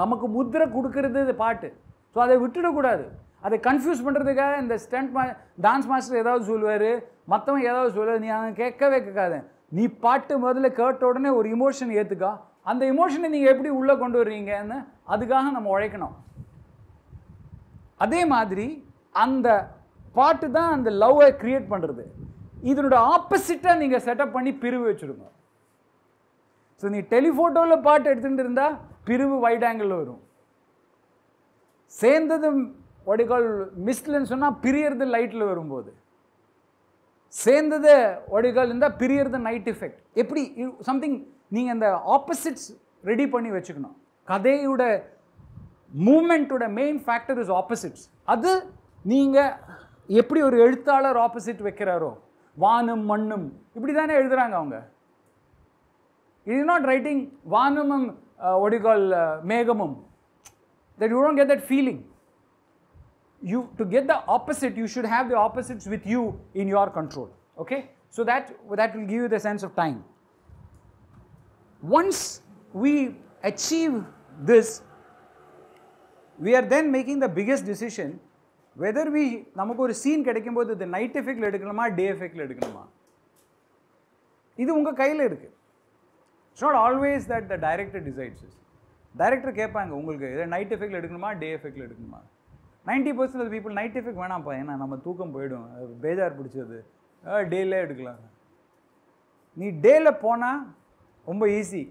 நமக்கு முத்திரை கொடுக்கறது இது பாட்டு ஸோ அதை விட்டுடக்கூடாது அதை கன்ஃபியூஸ் பண்ணுறதுக்காக இந்த ஸ்டண்ட் மா டான்ஸ் மாஸ்டர் ஏதாவது சொல்லுவார் மற்றவங்க ஏதாவது சொல்லுவார் நீ அதை கேட்கவே கேட்காத நீ பாட்டு முதல்ல கேட்ட உடனே ஒரு இமோஷன் ஏற்றுக்கா அந்த இமோஷனை நீங்கள் எப்படி உள்ளே கொண்டு வர்றீங்கன்னு அதுக்காக நம்ம உழைக்கணும் அதே மாதிரி அந்த பாட்டு தான் அந்த லவ்வை க்ரியேட் பண்ணுறது இதனோட ஆப்போசிட்டாக நீங்கள் செட்டப் பண்ணி பிரிவு வச்சுருங்க ஸோ நீ டெலிஃபோட்டோவில் பாட்டு எடுத்துகிட்டு இருந்தால் பிரிவு வைட் ஆங்கிளில் வரும் சேர்ந்தது வடிகால் மிஸ்ட்லன்னு சொன்னால் பிரியறது லைட்டில் வரும்போது சேர்ந்தது ஒடிகள் இருந்தால் பிரியறது நைட் எஃபெக்ட் எப்படி சம்திங் நீங்கள் அந்த ஆப்போசிட்ஸ் ரெடி பண்ணி வச்சுக்கணும் கதையோட மூமெண்ட்டோட மெயின் ஃபேக்டர் இஸ் ஆப்போசிட்ஸ் அது நீங்கள் எப்படி ஒரு எழுத்தாளர் ஆப்போசிட் வைக்கிறாரோ வானும் மண்ணும் இப்படி தானே எழுதுகிறாங்க அவங்க இட் இஸ் நாட் ரைட்டிங் வானமும் ஒடிகால் மேகமும் that you don't get that feeling you to get the opposite, you should have the opposites with you in your control. Okay, so that that will give you the sense of time. Once we achieve this, we are then making the biggest decision whether we நமக்கு ஒரு சீன் கிடைக்கும் போது இது நைட் எஃபெக்டில் எடுக்கணுமா டே எஃபெக்டில் எடுக்கணுமா இது உங்கள் கையில் இருக்குது it's not always that the director decides director கேட்பாங்க உங்களுக்கு இதை நைட் எஃபெக்டில் எடுக்கணுமா டே எஃபெக்டில் எடுக்கணுமா ninety percent of people night effect வேணாம்ப்பா ஏன்னா நம்ம தூக்கம் போயிடும் பேஜார் பிடிச்சது டேல எடுக்கலாம் நீ டேல போனால் ரொம்ப ஈஸி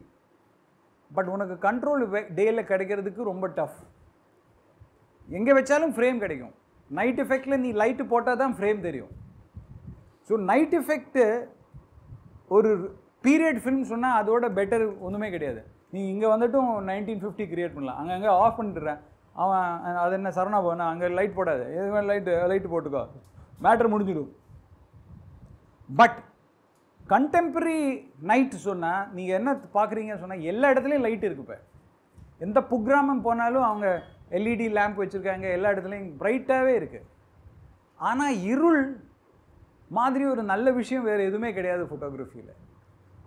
பட் உனக்கு கண்ட்ரோல் டேல கிடைக்கிறதுக்கு ரொம்ப டஃப் எங்கே வச்சாலும் ஃப்ரேம் கிடைக்கும் நைட் எஃபெக்டில் நீ லைட்டு போட்டால் தான் ஃப்ரேம் தெரியும் ஸோ நைட் எஃபெக்ட்டு ஒரு பீரியட் ஃபிலிம் சொன்னால் அதோட பெட்டர் ஒன்றுமே கிடையாது நீ இங்கே வந்துட்டும் நைன்டீன் ஃபிஃப்டி க்ரியேட் பண்ணலாம் அங்கங்கே ஆஃப் பண்ணிடுறேன் அவன் அது என்ன சரணா போனா அங்கே லைட் போடாது எதுவுமே லைட்டு லைட்டு போட்டுக்கோ மேட்ரு முடிஞ்சிடும் பட் கண்டெம்பரரி நைட் சொன்னால் நீங்கள் என்ன பார்க்குறீங்கன்னு சொன்னால் எல்லா இடத்துலையும் லைட் இருக்கு இப்போ எந்த புக்ராமம் போனாலும் அவங்க எல்இடி லேம்ப் e வச்சுருக்காங்க எல்லா இடத்துலையும் ப்ரைட்டாகவே இருக்குது ஆனால் இருள் மாதிரி ஒரு நல்ல விஷயம் வேறு எதுவுமே கிடையாது ஃபோட்டோகிராஃபியில்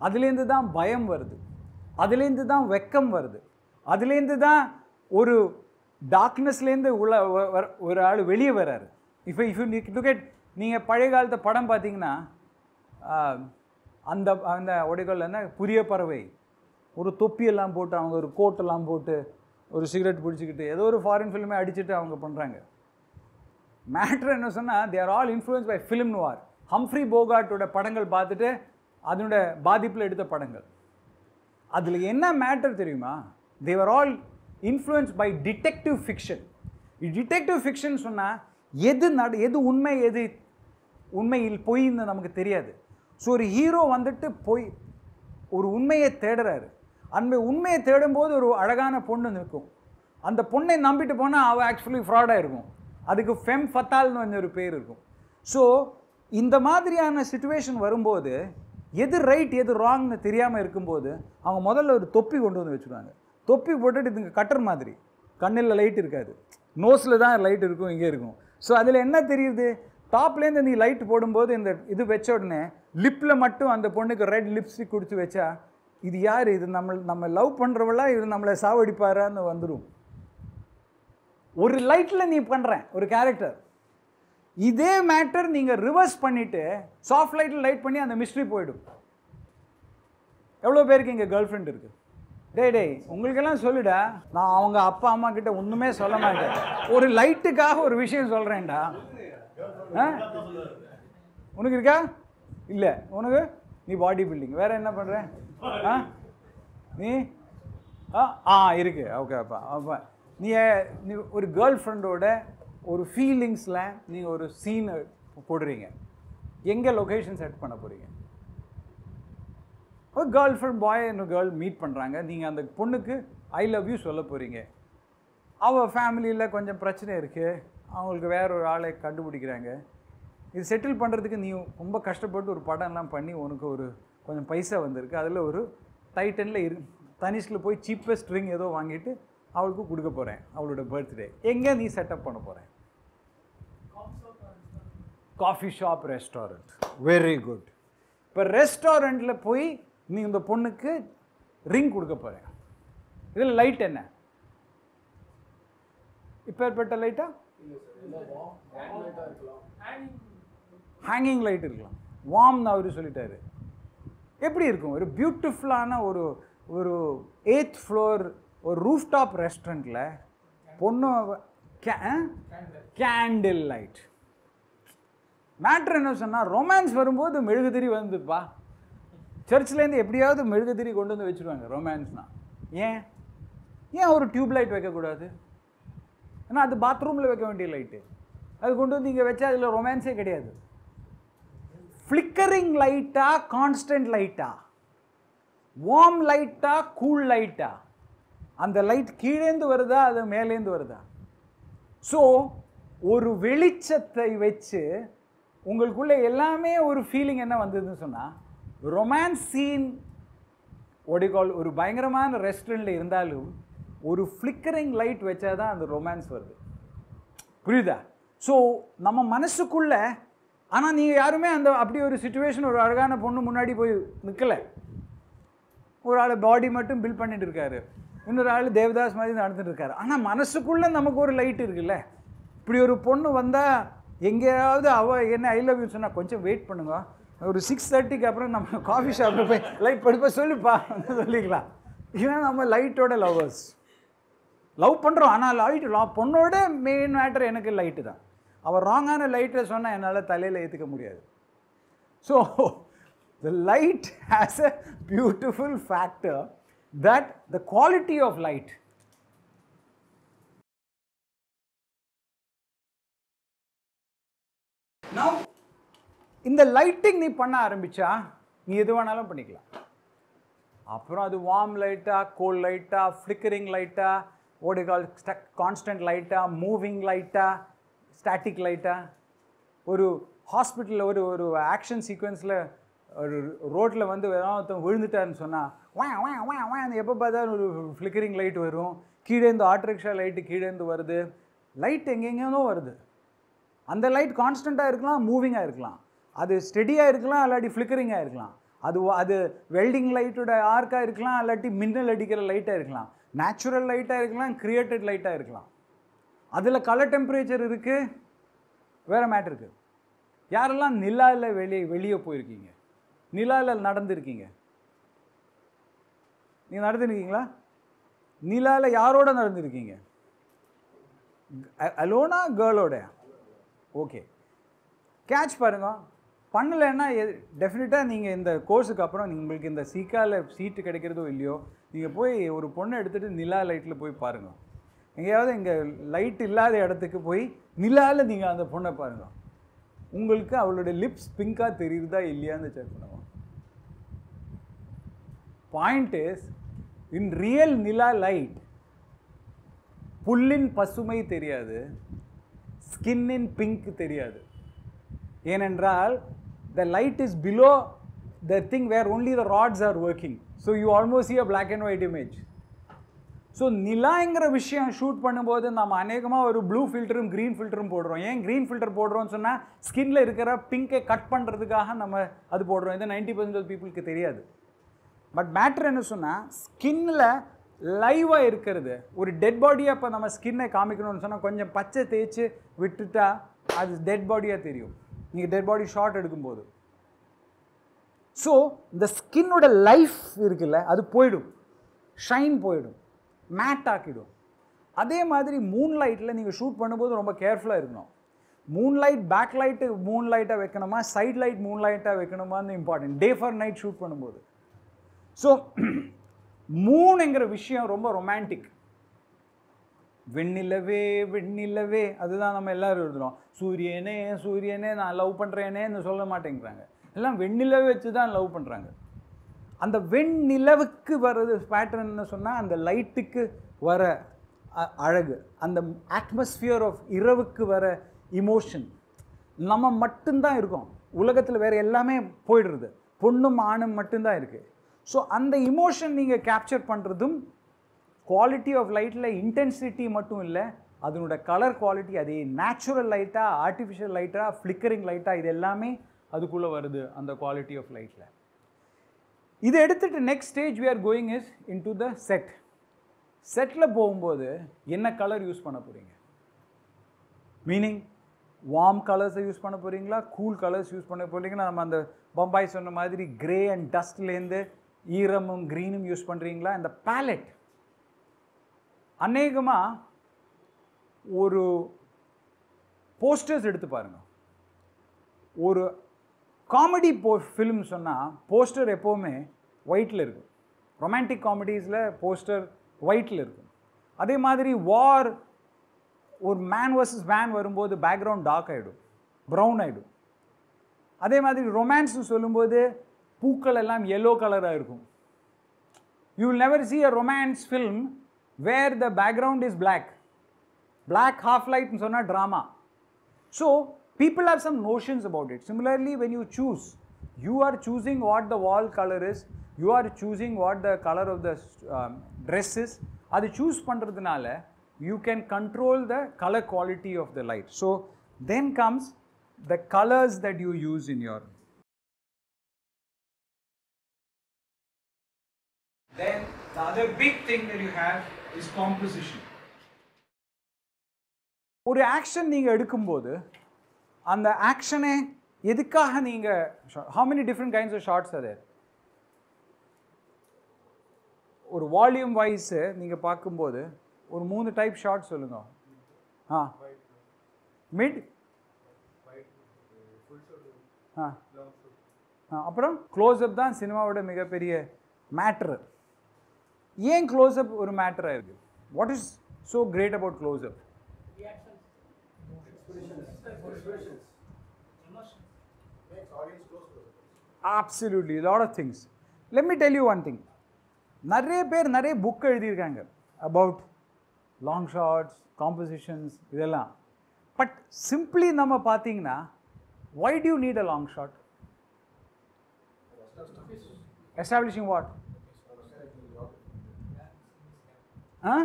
அதுலேருந்து தான் பயம் வருது அதுலேருந்து தான் வெக்கம் வருது அதுலேருந்து தான் ஒரு டார்க்னஸ்லேருந்து உள்ள ஒரு ஆள் வெளியே வராரு இப்போ இஃப் யூ லுக் அட் நீங்கள் பழைய காலத்து படம் பார்த்தீங்கன்னா அந்த அந்த ஒடைகள் புதிய பறவை ஒரு தொப்பியெல்லாம் போட்டு அவங்க ஒரு கோட்டெல்லாம் போட்டு ஒரு சிகரெட் பிடிச்சிக்கிட்டு ஏதோ ஒரு ஃபாரின் ஃபிலிமே அடிச்சுட்டு அவங்க பண்ணுறாங்க மேட்ரு என்ன சொன்னால் they are all influence by film noir Humphrey போகாட்டோட படங்கள் பார்த்துட்டு அதனோட பாதிப்பில் எடுத்த படங்கள் அதில் என்ன மேட்டர் தெரியுமா they are all influence by detective fiction detective fiction சொன்னால் எது நட எது உண்மை எது உண்மையில் பொய்ன்னு நமக்கு தெரியாது ஸோ ஒரு ஹீரோ வந்துட்டு பொய் ஒரு உண்மையை தேடுறாரு அந்த உண்மையை தேடும்போது ஒரு அழகான பொண்ணு நிற்கும் அந்த பொண்ணை நம்பிட்டு போனால் அவள் ஆக்சுவலி ஃப்ராடாக இருக்கும் அதுக்கு ஃபெம் ஃபத்தால்னு வந்து ஒரு பேர் இருக்கும் ஸோ இந்த மாதிரியான சுச்சுவேஷன் வரும்போது எது ரைட் எது ராங்னு தெரியாமல் இருக்கும்போது அவங்க முதல்ல ஒரு தொப்பி கொண்டு வந்து வச்சுருவாங்க தொப்பி போட்டுட்டு இதுங்க கட்டர் மாதிரி கண்ணில் லைட் இருக்காது நோஸில் தான் லைட் இருக்கும் இங்கே இருக்கும் ஸோ அதில் என்ன தெரியுது டாப்லேருந்து நீ லைட் போடும்போது இந்த இது வச்ச உடனே லிப்பில் மட்டும் அந்த பொண்ணுக்கு ரெட் லிப்ஸ்டிக் குடிச்சு வச்சா இது யார் இது நம்ம நம்ம லவ் பண்ணுறவளா இது நம்மளை சாவடிப்பாரான்னு வந்துடும் ஒரு லைட்டில் நீ பண்ணுறேன் ஒரு கேரக்டர் இதே மேட்டர் நீங்கள் ரிவர்ஸ் பண்ணிவிட்டு சாஃப்ட் லைட்டில் லைட் பண்ணி அந்த மிஸ்ட்ரி போயிடும் எவ்வளோ பேருக்கு இங்கே கேர்ள் ஃப்ரெண்ட் இருக்குது டேய் டேய் உங்களுக்கெல்லாம் சொல்லுடா நான் அவங்க அப்பா அம்மா கிட்ட ஒன்றுமே சொல்ல மாட்டேன் ஒரு லைட்டுக்காக ஒரு விஷயம் சொல்கிறேன்டா உனக்கு இருக்கா இல்லை உனக்கு நீ பாடி பில்டிங் வேறு என்ன பண்ணுற ஆ நீ ஆ ஆ இருக்கு ஓகே அப்பா அப்பா நீ நீ ஒரு கேர்ள் ஃப்ரெண்டோட ஒரு ஃபீலிங்ஸில் நீங்கள் ஒரு சீனை போடுறீங்க எங்கே லொக்கேஷன் செட் பண்ண போகிறீங்க ஒரு girl friend boy and girl meet பண்ணுறாங்க நீங்கள் அந்த பொண்ணுக்கு ஐ லவ் யூ சொல்ல போகிறீங்க அவள் ஃபேமிலியில் கொஞ்சம் பிரச்சனை இருக்குது அவங்களுக்கு வேற ஒரு ஆளை கண்டுபிடிக்கிறாங்க இது செட்டில் பண்ணுறதுக்கு நீ ரொம்ப கஷ்டப்பட்டு ஒரு படம்லாம் பண்ணி உனக்கு ஒரு கொஞ்சம் பைசா வந்திருக்கு அதில் ஒரு டைட்டனில் இரு தனிஷில் போய் சீப்பஸ்ட் ரிங் ஏதோ வாங்கிட்டு அவளுக்கு கொடுக்க போகிறேன் அவளோட பர்த்டே எங்கே நீ செட்டப் பண்ண போகிறேன் coffee shop restaurant very good இப்போ ரெஸ்டாரண்ட்டில் போய் நீ இந்த பொண்ணுக்கு ரிங் கொடுக்க போகிறேன் இதில் லைட் என்ன ஏற்பட்ட லைட்டா ஹேங்கிங் லைட் இருக்கலாம் வார்ம்னு அவர் சொல்லிட்டார் எப்படி இருக்கும் ஒரு பியூட்டிஃபுல்லான ஒரு ஒரு எய்த் ஃப்ளோர் ஒரு ரூஃப் டாப் ரெஸ்டாரண்ட்டில் பொண்ணு கேண்டில் லைட் மேட்ரு என்ன சொன்னால் ரொமான்ஸ் வரும்போது மெழுகுதிரி வந்துப்பா சர்ச்லேருந்து எப்படியாவது மெழுகுதிரி கொண்டு வந்து வச்சுருவாங்க ரொமான்ஸ்னால் ஏன் ஏன் ஒரு டியூப் லைட் வைக்கக்கூடாது ஏன்னா அது பாத்ரூமில் வைக்க வேண்டிய லைட்டு அது கொண்டு வந்து இங்கே வச்சா அதில் ரொமான்ஸே கிடையாது ஃப்ளிக்கரிங் லைட்டா கான்ஸ்டன்ட் லைட்டா வார்ம் லைட்டா கூல் லைட்டா அந்த லைட் கீழேந்து வருதா அது மேலேந்து வருதா ஸோ ஒரு வெளிச்சத்தை வச்சு உங்களுக்குள்ளே எல்லாமே ஒரு ஃபீலிங் என்ன வந்ததுன்னு சொன்னால் ரொமான்ஸ் சீன் ஒடிகால் ஒரு பயங்கரமான ரெஸ்டாரண்ட்டில் இருந்தாலும் ஒரு ஃப்ளிக்கரிங் லைட் வச்சா தான் அந்த ரொமான்ஸ் வருது புரியுதா ஸோ நம்ம மனசுக்குள்ள ஆனால் நீங்கள் யாருமே அந்த அப்படி ஒரு சுச்சுவேஷன் ஒரு அழகான பொண்ணு முன்னாடி போய் நிற்கலை ஒரு ஆள் பாடி மட்டும் பில்ட் பண்ணிட்டு இருக்காரு இன்னொரு ஆள் தேவதாஸ் மாதிரி நடந்துட்டு இருக்காரு ஆனால் மனசுக்குள்ளே நமக்கு ஒரு லைட் இருக்குல்ல இப்படி ஒரு பொண்ணு வந்தால் எங்கேயாவது அவள் என்ன ஐ லவ் யூ சொன்னால் கொஞ்சம் வெயிட் பண்ணுங்க ஒரு சிக்ஸ் தேர்ட்டிக்கு அப்புறம் நம்ம காஃபி ஷாப்பில் போய் லைட் படிப்பா சொல்லிப்பா சொல்லிக்கலாம் ஏன்னா நம்ம லைட்டோட லவ்வர்ஸ் லவ் பண்ணுறோம் ஆனால் லைட் லா பொண்ணோட மெயின் மேட்டர் எனக்கு லைட்டு தான் அவர் ராங்கான லைட்டை சொன்னால் என்னால் தலையில் ஏற்றுக்க முடியாது so the light has a beautiful factor that the quality of light Now, இந்த லைட்டிங் நீ பண்ண ஆரம்பித்தா நீ எது வேணாலும் பண்ணிக்கலாம் அப்புறம் அது வார்ம் லைட்டாக கோல்ட் லைட்டாக ஃப்ளிக்கரிங் லைட்டாக ஓடுகால் ஸ்டக் கான்ஸ்டன்ட் லைட்டாக மூவிங் லைட்டாக ஸ்டாட்டிக் லைட்டாக ஒரு ஹாஸ்பிட்டலில் ஒரு ஒரு ஆக்ஷன் சீக்வன்ஸில் ஒரு ரோட்டில் வந்து ஒருத்தன் விழுந்துட்டாருன்னு சொன்னால் வா வே வே வே அந்த எப்போ பார்த்தாலும் ஒரு ஃப்ளிக்கரிங் லைட் வரும் ஆட்டோ ரிக்ஷா லைட்டு இருந்து வருது லைட் எங்கெங்கேனோ வருது அந்த லைட் கான்ஸ்டண்ட்டாக இருக்கலாம் மூவிங்காக இருக்கலாம் அது ஸ்டெடியாக இருக்கலாம் இல்லாட்டி ஃப்ளிக்கரிங்காக இருக்கலாம் அது அது வெல்டிங் லைட்டோட ஆர்க்காக இருக்கலாம் இல்லாட்டி மின்னல் அடிக்கிற லைட்டாக இருக்கலாம் நேச்சுரல் லைட்டாக இருக்கலாம் கிரியேட்டட் லைட்டாக இருக்கலாம் அதில் கலர் டெம்பரேச்சர் இருக்குது வேறு மேட்ரு இருக்குது யாரெல்லாம் நிலாவில் வெளியே வெளியே போயிருக்கீங்க நிலாவில் நடந்திருக்கீங்க நீங்கள் நடந்துருக்கீங்களா நிலாவில் யாரோட நடந்துருக்கீங்க அலோனா கேர்ளோட ஓகே கேட்ச் பாருங்கள் பண்ணலைன்னா டெஃபினட்டாக நீங்கள் இந்த கோர்ஸுக்கு அப்புறம் உங்களுக்கு இந்த சீக்காவில் சீட்டு கிடைக்கிறதோ இல்லையோ நீங்கள் போய் ஒரு பொண்ணை எடுத்துகிட்டு நிலா லைட்டில் போய் பாருங்கள் எங்கேயாவது இங்கே லைட் இல்லாத இடத்துக்கு போய் நிலாவில் நீங்கள் அந்த பொண்ணை பாருங்கள் உங்களுக்கு அவளுடைய லிப்ஸ் பிங்காக தெரியுதா இல்லையான்னு செக் பண்ணுவோம் பாயிண்ட் இஸ் இன் ரியல் நிலா லைட் புல்லின் பசுமை தெரியாது ஸ்கின்னின் பிங்க் தெரியாது ஏனென்றால் the light is below the thing where only the rods are working so you almost a black and white image so நிலாங்கிற விஷயம் ஷூட் பண்ணும்போது நம்ம அநேகமாக ஒரு ப்ளூ ஃபில்டரும் க்ரீன் ஃபில்டரும் போடுறோம் ஏன் க்ரீன் ஃபில்டர் போடுறோன்னு சொன்னால் ஸ்கின்ல இருக்கிற பிங்கை கட் பண்ணுறதுக்காக நம்ம அது போடுறோம் இது நைன்டி பர்சன்ட் ஆஃப் பீப்புளுக்கு தெரியாது பட் மேட்ரு என்ன சொன்னால் ஸ்கின்ல லைவாக இருக்கிறது ஒரு டெட் பாடியை இப்போ நம்ம ஸ்கின்னை காமிக்கணும்னு சொன்னால் கொஞ்சம் பச்சை தேய்ச்சி விட்டுட்டா அது டெட் பாடியாக தெரியும் நீங்கள் டெட் பாடி ஷார்ட் எடுக்கும்போது ஸோ இந்த ஸ்கின்னோட லைஃப் இருக்குல்ல அது போயிடும் ஷைன் போயிடும் மேட் ஆக்கிடும் அதே மாதிரி மூன் லைட்டில் நீங்கள் ஷூட் பண்ணும்போது ரொம்ப கேர்ஃபுல்லாக இருக்கணும் moon light back light moon லைட்டாக வைக்கணுமா சைட் லைட் மூன் லைட்டாக வைக்கணுமான்னு important day for night shoot பண்ணும்போது ஸோ மூணுங்கிற விஷயம் ரொம்ப ரொமான்டிக் வெண்ணிலவே வெண்ணிலவே அதுதான் நம்ம எல்லாரும் எழுதுகிறோம் சூரியனே சூரியனே நான் லவ் பண்ணுறேனேன்னு சொல்ல மாட்டேங்கிறாங்க எல்லாம் வெண்ணிலவை வச்சு தான் லவ் பண்ணுறாங்க அந்த வெண்ணிலவுக்கு வர்றது பேட்டர்ன்னு சொன்னால் அந்த லைட்டுக்கு வர அழகு அந்த அட்மாஸ்ஃபியர் ஆஃப் இரவுக்கு வர இமோஷன் நம்ம மட்டும்தான் இருக்கோம் உலகத்தில் வேறு எல்லாமே போயிடுறது பொண்ணும் ஆணும் மட்டும்தான் இருக்குது ஸோ அந்த இமோஷன் நீங்கள் கேப்சர் பண்ணுறதும் குவாலிட்டி ஆஃப் லைட்டில் இன்டென்சிட்டி மட்டும் இல்லை அதனோட கலர் குவாலிட்டி அதே நேச்சுரல் லைட்டாக ஆர்டிஃபிஷியல் லைட்டாக ஃப்ளிக்கரிங் லைட்டாக இது எல்லாமே அதுக்குள்ளே வருது அந்த குவாலிட்டி ஆஃப் லைட்டில் இதை எடுத்துகிட்டு next stage we are going is in to the set செட்டில் போகும்போது என்ன கலர் யூஸ் பண்ண போகிறீங்க மீனிங் வார்ம் கலர்ஸை யூஸ் பண்ண போகிறீங்களா கூல் கலர்ஸ் யூஸ் பண்ண போகிறீங்களா நம்ம அந்த பம்பாய் சொன்ன மாதிரி கிரே அண்ட் டஸ்ட்லேருந்து ஈரமும் க்ரீனும் யூஸ் பண்ணுறீங்களா இந்த பேலட் அநேகமாக ஒரு போஸ்டர்ஸ் எடுத்து பாருங்கள் ஒரு காமெடி போ ஃபிலிம் சொன்னால் போஸ்டர் எப்போவுமே ஒயிட்டில் இருக்கும் ரொமான்டிக் காமெடிஸில் போஸ்டர் ஒயிட்டில் இருக்கும் அதே மாதிரி வார் ஒரு மேன் வர்சஸ் மேன் வரும்போது பேக்ரவுண்ட் டார்க் ஆகிடும் ப்ரௌன் ஆகிடும் அதே மாதிரி ரொமான்ஸ்னு சொல்லும்போது பூக்கள் எல்லாம் எல்லோ கலராக இருக்கும் you will never see a romance film where the background is black. Black half light is a drama. So people have some notions about it. Similarly, when you choose, you are choosing what the wall color is, you are choosing what the color of the um, dress is. அது choose பண்ணுறதுனால you can control the color quality of the light. So then comes the colors that you use in your Then the other big thing that you have is composition ஒரு ஆக்ஷன் நீங்கள் எடுக்கும்போது அந்த ஆக்ஷனே எதுக்காக நீங்கள் how many different kinds of shots அது ஒரு வால்யூம் வைஸ் நீங்கள் பார்க்கும்போது ஒரு மூணு டைப் ஷார்ட் சொல்லுங்க ஆ மிட் ஆ அப்புறம் க்ளோஸ்அப் தான் சினிமாவோட மிகப்பெரிய மேட்ரு ஏன் க்ளோஸ் அப் ஒரு மேட்டராக இருக்குது what is so great about close up absolutely lot of things let me tell you one thing நிறைய பேர் நிறைய புக் எழுதியிருக்காங்க அபவுட் லாங் ஷார்ட்ஸ் காம்போசிஷன்ஸ் இதெல்லாம் பட் சிம்பிளி நம்ம பார்த்தீங்கன்னா why do need a long shot establishing what Huh?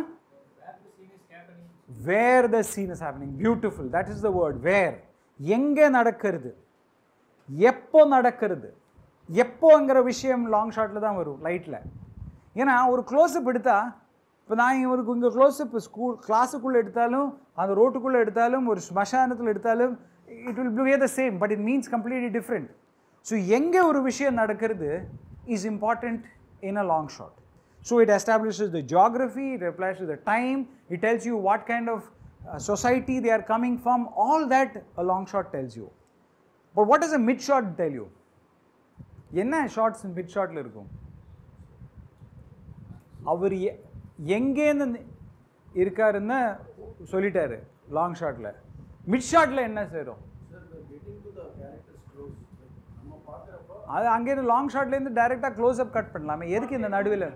Where the scene is happening beautiful that is the word where எங்கே நடக்கிறது எப்போ நடக்கிறது எப்போங்கிற விஷயம் லாங் ஷாட்டில் தான் வரும் லைட்டில் ஏன்னா ஒரு க்ளோஸ்அப் எடுத்தால் இப்போ நான் இவருக்கு இங்கே க்ளோஸ்அப் ஸ்கூல் கிளாஸுக்குள்ளே எடுத்தாலும் அந்த ரோட்டுக்குள்ளே எடுத்தாலும் ஒரு ஸ்மசானத்தில் எடுத்தாலும் it will play the same but it means completely different so எங்கே ஒரு விஷயம் நடக்கிறது is important in a long shot So it establishes the geography, it to the time, it tells you what kind of uh, society they are coming from, all that a long shot tells you. But what does a mid shot tell you? என்ன ஷார்ட்ஸ் மிட் ஷாட்டில் இருக்கும் அவர் எங்கேருந்து இருக்காருன்னு சொல்லிட்டாரு லாங் ஷாட்டில் மிட் ஷாட்டில் என்ன சேரும் அது அங்கேருந்து லாங் ஷாட்லேருந்து டைரெக்டாக க்ளோஸ் அப் கட் பண்ணலாமே எதுக்கு இந்த நடுவில்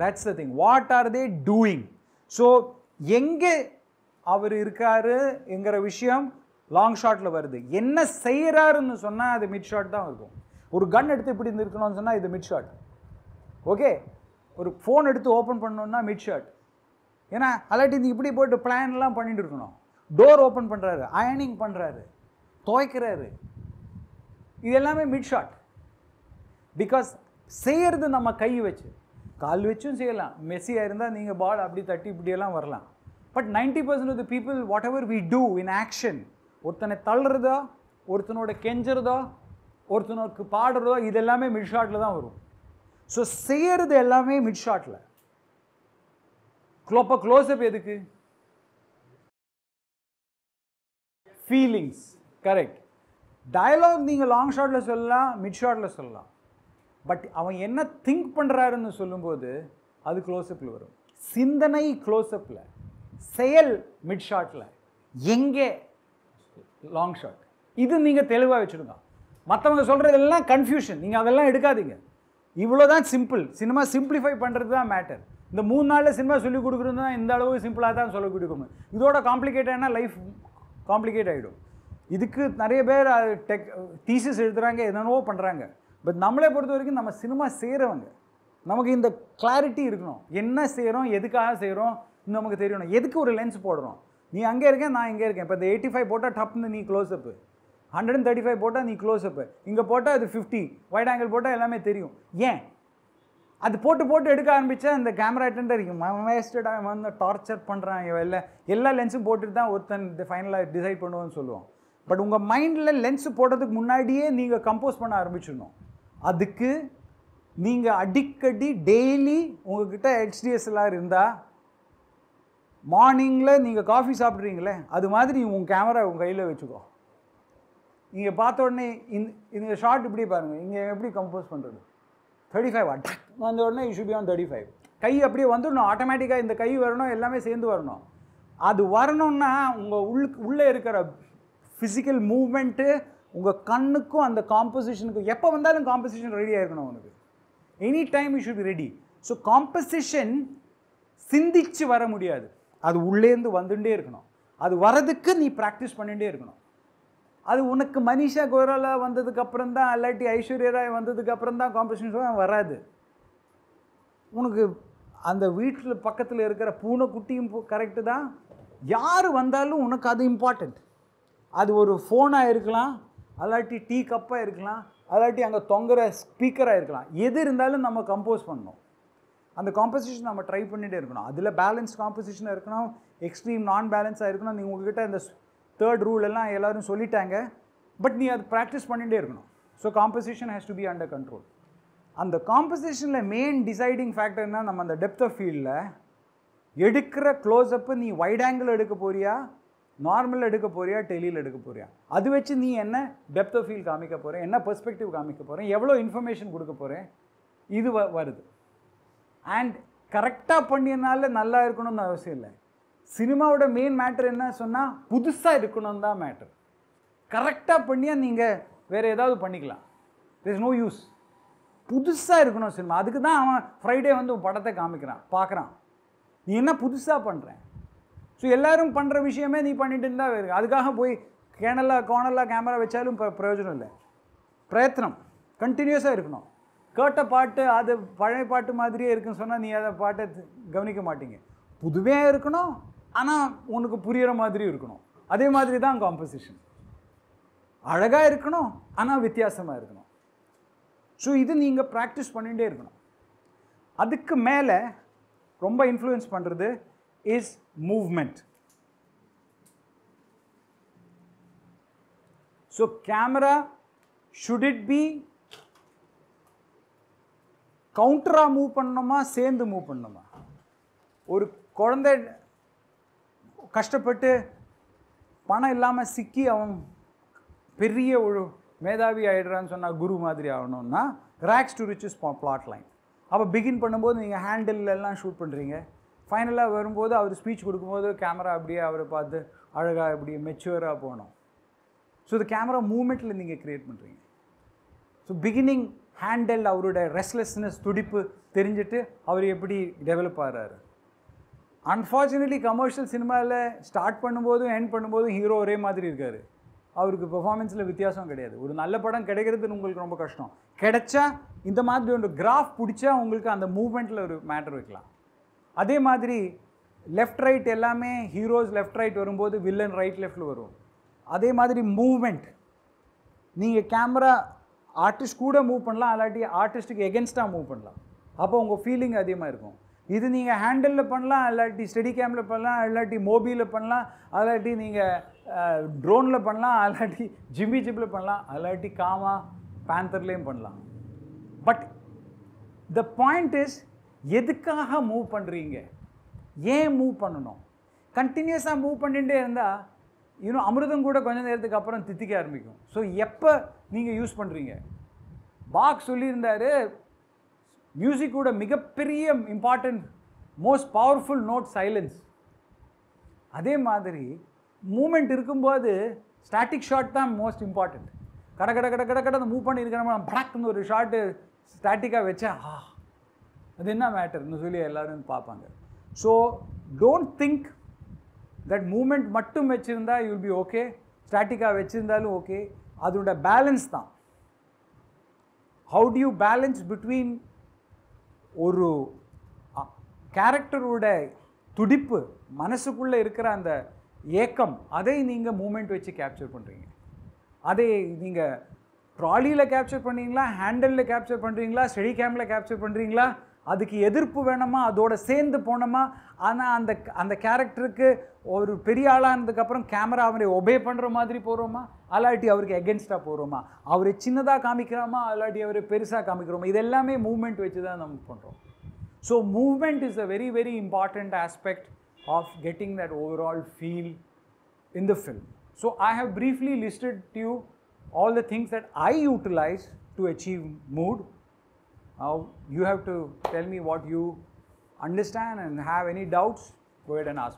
that's the thing what are they doing so எங்கே அவர் இருக்காரு எங்கிற விஷயம் லாங் ஷாட்டில் வருது என்ன செய்கிறாருன்னு சொன்னால் அது மிட் ஷாட் தான் இருக்கும் ஒரு கன் எடுத்து இப்படி இருக்கணும்னு சொன்னால் இது மிட் ஷாட் ஓகே ஒரு ஃபோன் எடுத்து ஓப்பன் பண்ணணுன்னா மிட் ஷாட் ஏன்னா அல்லாட்டி இது இப்படி போட்டு பிளான்லாம் பண்ணிட்டு இருக்கணும் டோர் ஓப்பன் பண்ணுறாரு அயனிங் பண்ணுறாரு துவைக்கிறாரு இது எல்லாமே மிட் ஷாட் பிகாஸ் செய்கிறது நம்ம கை வச்சு கால் வச்சும் செய்யலாம் மெஸ்ஸியாக இருந்தால் நீங்கள் பால் அப்படி தட்டி இப்படியெல்லாம் வரலாம் but ninety percent of the people whatever we do in action ஒருத்தனை தள்ளுறதோ ஒருத்தனோட கெஞ்சுறதோ ஒருத்தனுக்கு பாடுறதோ இது எல்லாமே மிட் ஷாட்டில் தான் வரும் ஸோ செய்கிறது எல்லாமே மிட் ஷாட்டில் க்ளோப்போ க்ளோஸ்அப் எதுக்கு ஃபீலிங்ஸ் கரெக்ட் டயலாக் நீங்கள் லாங் ஷாட்டில் சொல்லலாம் மிட் ஷாட்டில் சொல்லலாம் பட் அவன் என்ன திங்க் பண்ணுறாருன்னு சொல்லும்போது அது க்ளோஸ்அப்பில் வரும் சிந்தனை க்ளோஸ்அப்பில் செயல் மிட் ஷாட்டில் எங்கே லாங் ஷாட் இது நீங்கள் தெளிவாக வச்சுருங்க மற்றவங்க சொல்கிறதெல்லாம் கன்ஃபியூஷன் நீங்கள் அதெல்லாம் எடுக்காதீங்க இவ்வளோ தான் சிம்பிள் சினிமா சிம்பிளிஃபை பண்ணுறது தான் மேட்டர் இந்த மூணு நாளில் சினிமா சொல்லிக் கொடுக்குறது தான் இந்த அளவு சிம்பிளாக தான் சொல்லிக் கொடுக்கணும் இதோட காம்ப்ளிகேட்டானா லைஃப் காம்ப்ளிகேட் ஆகிடும் இதுக்கு நிறைய பேர் டெக் டீசஸ் எழுதுகிறாங்க என்னென்னவோ பண்ணுறாங்க பட் நம்மளை பொறுத்த வரைக்கும் நம்ம சினிமா செய்கிறவங்க நமக்கு இந்த கிளாரிட்டி இருக்கணும் என்ன செய்கிறோம் எதுக்காக செய்கிறோம் நமக்கு தெரியணும் எதுக்கு ஒரு லென்ஸ் போடுறோம் நீ அங்கே இருக்கேன் நான் இங்கே இருக்கேன் இப்போ இந்த எயிட்டி ஃபைவ் போட்டால் டப்னு நீ close up hundred and thirty five போட்டால் நீ க்ளோஸ் அப்பு இங்கே போட்டால் அது ஃபிஃப்டி ஒயிட் ஆங்கிள் போட்டால் எல்லாமே தெரியும் ஏன் அது போட்டு போட்டு எடுக்க ஆரம்பித்தா அந்த கேமரா அட்டெண்டர் வேஸ்டடாக வந்து டார்ச்சர் பண்ணுறான் இல்லை எல்லா லென்ஸும் போட்டுட்டு தான் ஒருத்தன் ஃபைனலாக டிசைட் பண்ணுவோம்னு சொல்லுவோம் பட் உங்கள் மைண்டில் லென்ஸ் போடுறதுக்கு முன்னாடியே நீங்கள் கம்போஸ் பண்ண ஆரம்பிச்சிடணும் அதுக்கு நீங்கள் அடிக்கடி டெய்லி உங்ககிட்ட ஹெச்டிஎஸ்எல்ஆர் இருந்தால் மார்னிங்கில் நீங்கள் காஃபி சாப்பிட்றீங்களே அது மாதிரி உங்கள் கேமரா உங்கள் கையில் வச்சுக்கோ நீங்கள் பார்த்த உடனே இந்த இந்த ஷார்ட் இப்படி பாருங்கள் இங்கே எப்படி கம்போஸ் பண்ணுறது தேர்ட்டி ஃபைவ் அட் வந்த உடனே you should be on thirty five கை அப்படியே வந்துடணும் ஆட்டோமேட்டிக்காக இந்த கை வரணும் எல்லாமே சேர்ந்து வரணும் அது வரணும்னா உங்கள் உள் உள்ளே இருக்கிற ஃபிசிக்கல் மூமெண்ட்டு உங்கள் கண்ணுக்கும் அந்த காம்போசிஷனுக்கும் எப்போ வந்தாலும் காம்போசிஷன் ரெடியாக இருக்கணும் உனக்கு any time you should be ready so composition சிந்திச்சு வர முடியாது அது உள்ளேருந்து வந்துட்டே இருக்கணும் அது வரதுக்கு நீ ப்ராக்டிஸ் பண்ணிகிட்டே இருக்கணும் அது உனக்கு மனிஷா கோராலா வந்ததுக்கப்புறம் தான் இல்லாட்டி ஐஸ்வர்யா ராய் வந்ததுக்கப்புறம் தான் காம்படிஷன் வராது உனக்கு அந்த வீட்டில் பக்கத்தில் இருக்கிற பூனைக்குட்டியும் கரெக்டு தான் யார் வந்தாலும் உனக்கு அது இம்பார்ட்டண்ட் அது ஒரு ஃபோனாக இருக்கலாம் அல்லாட்டி டீ கப்பாக இருக்கலாம் அல்லாட்டி அங்கே தொங்குற ஸ்பீக்கராக இருக்கலாம் எது இருந்தாலும் நம்ம கம்போஸ் பண்ணணும் அந்த காம்பசிஷன் நம்ம ட்ரை பண்ணிகிட்டே இருக்கணும் அதில் பேலன்ஸ் காம்பசிஷனாக இருக்கணும் எக்ஸ்ட்ரீம் நான் பேலன்ஸாக இருக்கணும் நீங்கள் உங்கள்கிட்ட இந்த தேர்ட் ரூல் எல்லாம் எல்லோரும் சொல்லிட்டாங்க பட் நீ அது ப்ராக்டிஸ் பண்ணிகிட்டே இருக்கணும் so composition has to be under control அந்த காம்பசிஷனில் மெயின் டிசைடிங் ஃபேக்டர்னால் நம்ம அந்த டெப்த் ஆஃப் ஃபீல்டில் எடுக்கிற க்ளோஸ்அப்பு நீ வைட் ஆங்கிள் எடுக்க போறியா நார்மலில் எடுக்க போறியா டெலியில் எடுக்க போறியா அது வச்சு நீ என்ன டெப்த் ஆஃப் ஃபீல் காமிக்க போகிறேன் என்ன பெர்ஸ்பெக்டிவ் காமிக்க போகிறேன் எவ்வளோ இன்ஃபர்மேஷன் கொடுக்க போகிறேன் இது வ வருது அண்ட் கரெக்டாக பண்ணியனால நல்லா இருக்கணும்னு அவசியம் இல்லை சினிமாவோட மெயின் மேட்ரு என்ன சொன்னால் புதுசாக இருக்கணும் தான் மேட்ரு கரெக்டாக பண்ணியாக நீங்கள் வேறு ஏதாவது பண்ணிக்கலாம் இஸ் நோ யூஸ் புதுசாக இருக்கணும் சினிமா அதுக்கு தான் அவன் ஃப்ரைடே வந்து உன் படத்தை காமிக்கிறான் பார்க்குறான் நீ என்ன புதுசாக பண்ணுறேன் ஸோ எல்லோரும் பண்ணுற விஷயமே நீ பண்ணிட்டு இருந்தால் இருக்கு அதுக்காக போய் கேனலாக கோனலாக கேமரா வச்சாலும் இப்போ பிரயோஜனம் இல்லை பிரயத்தனம் கண்டினியூஸாக இருக்கணும் கேட்ட பாட்டு அது பழைய பாட்டு மாதிரியே இருக்குன்னு சொன்னால் நீ அதை பாட்டை கவனிக்க மாட்டீங்க புதுவே இருக்கணும் ஆனால் உனக்கு புரிகிற மாதிரி இருக்கணும் அதே மாதிரி தான் காம்போசிஷன் அழகாக இருக்கணும் ஆனால் வித்தியாசமாக இருக்கணும் ஸோ இது நீங்கள் ப்ராக்டிஸ் பண்ணிகிட்டே இருக்கணும் அதுக்கு மேலே ரொம்ப இன்ஃப்ளூயன்ஸ் பண்ணுறது is movement. So, camera should it be கவுண்டராக மூவ் பண்ணணுமா சேர்ந்து மூவ் பண்ணணுமா ஒரு குழந்தை கஷ்டப்பட்டு பணம் இல்லாமல் சிக்கி அவன் பெரிய ஒரு மேதாவி ஆகிடுறான்னு சொன்னால் குரு மாதிரி ஆகணும்னா rags to riches flat line அப்போ பிகின் பண்ணும்போது நீங்கள் ஹேண்டில் எல்லாம் ஷூட் பண்ணுறீங்க ஃபைனலாக வரும்போது அவர் ஸ்பீச் கொடுக்கும்போது கேமரா அப்படியே அவரை பார்த்து அழகாக இப்படி மெச்சுவராக போனோம் ஸோ இந்த கேமரா மூமெண்ட்டில் நீங்கள் க்ரியேட் பண்ணுறீங்க ஸோ பிகினிங் ஹேண்டில் அவரோட ரெஸ்ட்லெஸ்னஸ் துடிப்பு தெரிஞ்சுட்டு அவர் எப்படி டெவலப் ஆகிறாரு அன்ஃபார்ச்சுனேட்லி கமர்ஷியல் சினிமாவில் ஸ்டார்ட் பண்ணும்போதும் எண்ட் பண்ணும்போதும் ஹீரோ ஒரே மாதிரி இருக்கார் அவருக்கு பெர்ஃபார்மன்ஸில் வித்தியாசம் கிடையாது ஒரு நல்ல படம் கிடைக்கிறது உங்களுக்கு ரொம்ப கஷ்டம் கிடைச்சா இந்த மாதிரி ஒரு கிராஃப் பிடிச்சா உங்களுக்கு அந்த மூவ்மெண்ட்டில் ஒரு மேட்டர் வைக்கலாம் அதே மாதிரி லெஃப்ட் ரைட் எல்லாமே ஹீரோஸ் லெஃப்ட் ரைட் வரும்போது வில்லன் ரைட் லெஃப்டில் வரும் அதே மாதிரி மூவ்மெண்ட் நீங்கள் கேமரா ஆர்டிஸ்ட் கூட மூவ் பண்ணலாம் அல்லாட்டி ஆர்டிஸ்ட்டுக்கு எகென்ஸ்டாக மூவ் பண்ணலாம் அப்போ உங்கள் ஃபீலிங் அதிகமாக இருக்கும் இது நீங்கள் ஹேண்டலில் பண்ணலாம் இல்லாட்டி ஸ்டெடி கேமில் பண்ணலாம் இல்லாட்டி மோபியில் பண்ணலாம் அல்லாட்டி நீங்கள் ட்ரோனில் பண்ணலாம் அல்லாட்டி ஜிம்மி ஜிப்பில் பண்ணலாம் அல்லாட்டி காமா பேந்தர்லேயும் பண்ணலாம் பட் த பாயிண்ட் இஸ் எதுக்காக மூவ் பண்ணுறீங்க ஏன் மூவ் பண்ணணும் கண்டினியூஸாக மூவ் பண்ணிகிட்டே இருந்தால் இன்னும் அமிர்தம் கூட கொஞ்சம் நேரத்துக்கு அப்புறம் தித்திக்க ஆரம்பிக்கும் ஸோ எப்போ நீங்கள் யூஸ் பண்ணுறீங்க பாக் சொல்லியிருந்தார் மியூசிக்கோட மிகப்பெரிய important most powerful note silence அதே மாதிரி மூமெண்ட் இருக்கும்போது ஸ்டாட்டிக் ஷாட் தான் மோஸ்ட் இம்பார்ட்டண்ட் கட கட கட கட கட அந்த மூவ் பண்ணியிருக்கிறோம் நம்ம படக்குன்னு ஒரு ஷாட்டு ஸ்டாட்டிக்காக வச்சேன் ஆ அது என்ன மேட்டர்னு சொல்லி எல்லோரும் பார்ப்பாங்க so don't think that moment மட்டும் வச்சுருந்தா யூல் பி ஓகே ஸ்டாட்டிக்காக வச்சுருந்தாலும் ஓகே அதோட பேலன்ஸ் தான் ஹவு டியூ பேலன்ஸ் பிட்வீன் ஒரு கேரக்டரோட துடிப்பு மனசுக்குள்ளே இருக்கிற அந்த ஏக்கம் அதை நீங்கள் மூமெண்ட் வச்சு கேப்சர் பண்ணுறீங்க அதை நீங்கள் ட்ராலியில் கேப்சர் பண்ணுறீங்களா ஹேண்டலில் கேப்சர் பண்ணுறீங்களா ஸ்டெடி கேமில் கேப்சர் பண்ணுறீங்களா அதுக்கு எதிர்ப்பு வேணுமா அதோட சேர்ந்து போனோமா ஆனால் அந்த அந்த கேரக்டருக்கு ஒரு பெரிய ஆளானதுக்கப்புறம் கேமரா அவரை ஒபே பண்ணுற மாதிரி போகிறோமா அல்லாட்டி அவருக்கு எகென்ஸ்டாக போகிறோமா அவரை சின்னதாக காமிக்கிறோமா அல்லாட்டி அவரை பெருசாக காமிக்கிறோமா இது எல்லாமே மூமெண்ட் வச்சு தான் நம்ம பண்ணுறோம் so moment is a very very important aspect of getting that overall feel in the film so I have briefly listed you all the things that I utilise to achieve mood Now you have to tell me what you understand and have any doubts, go ahead and ask.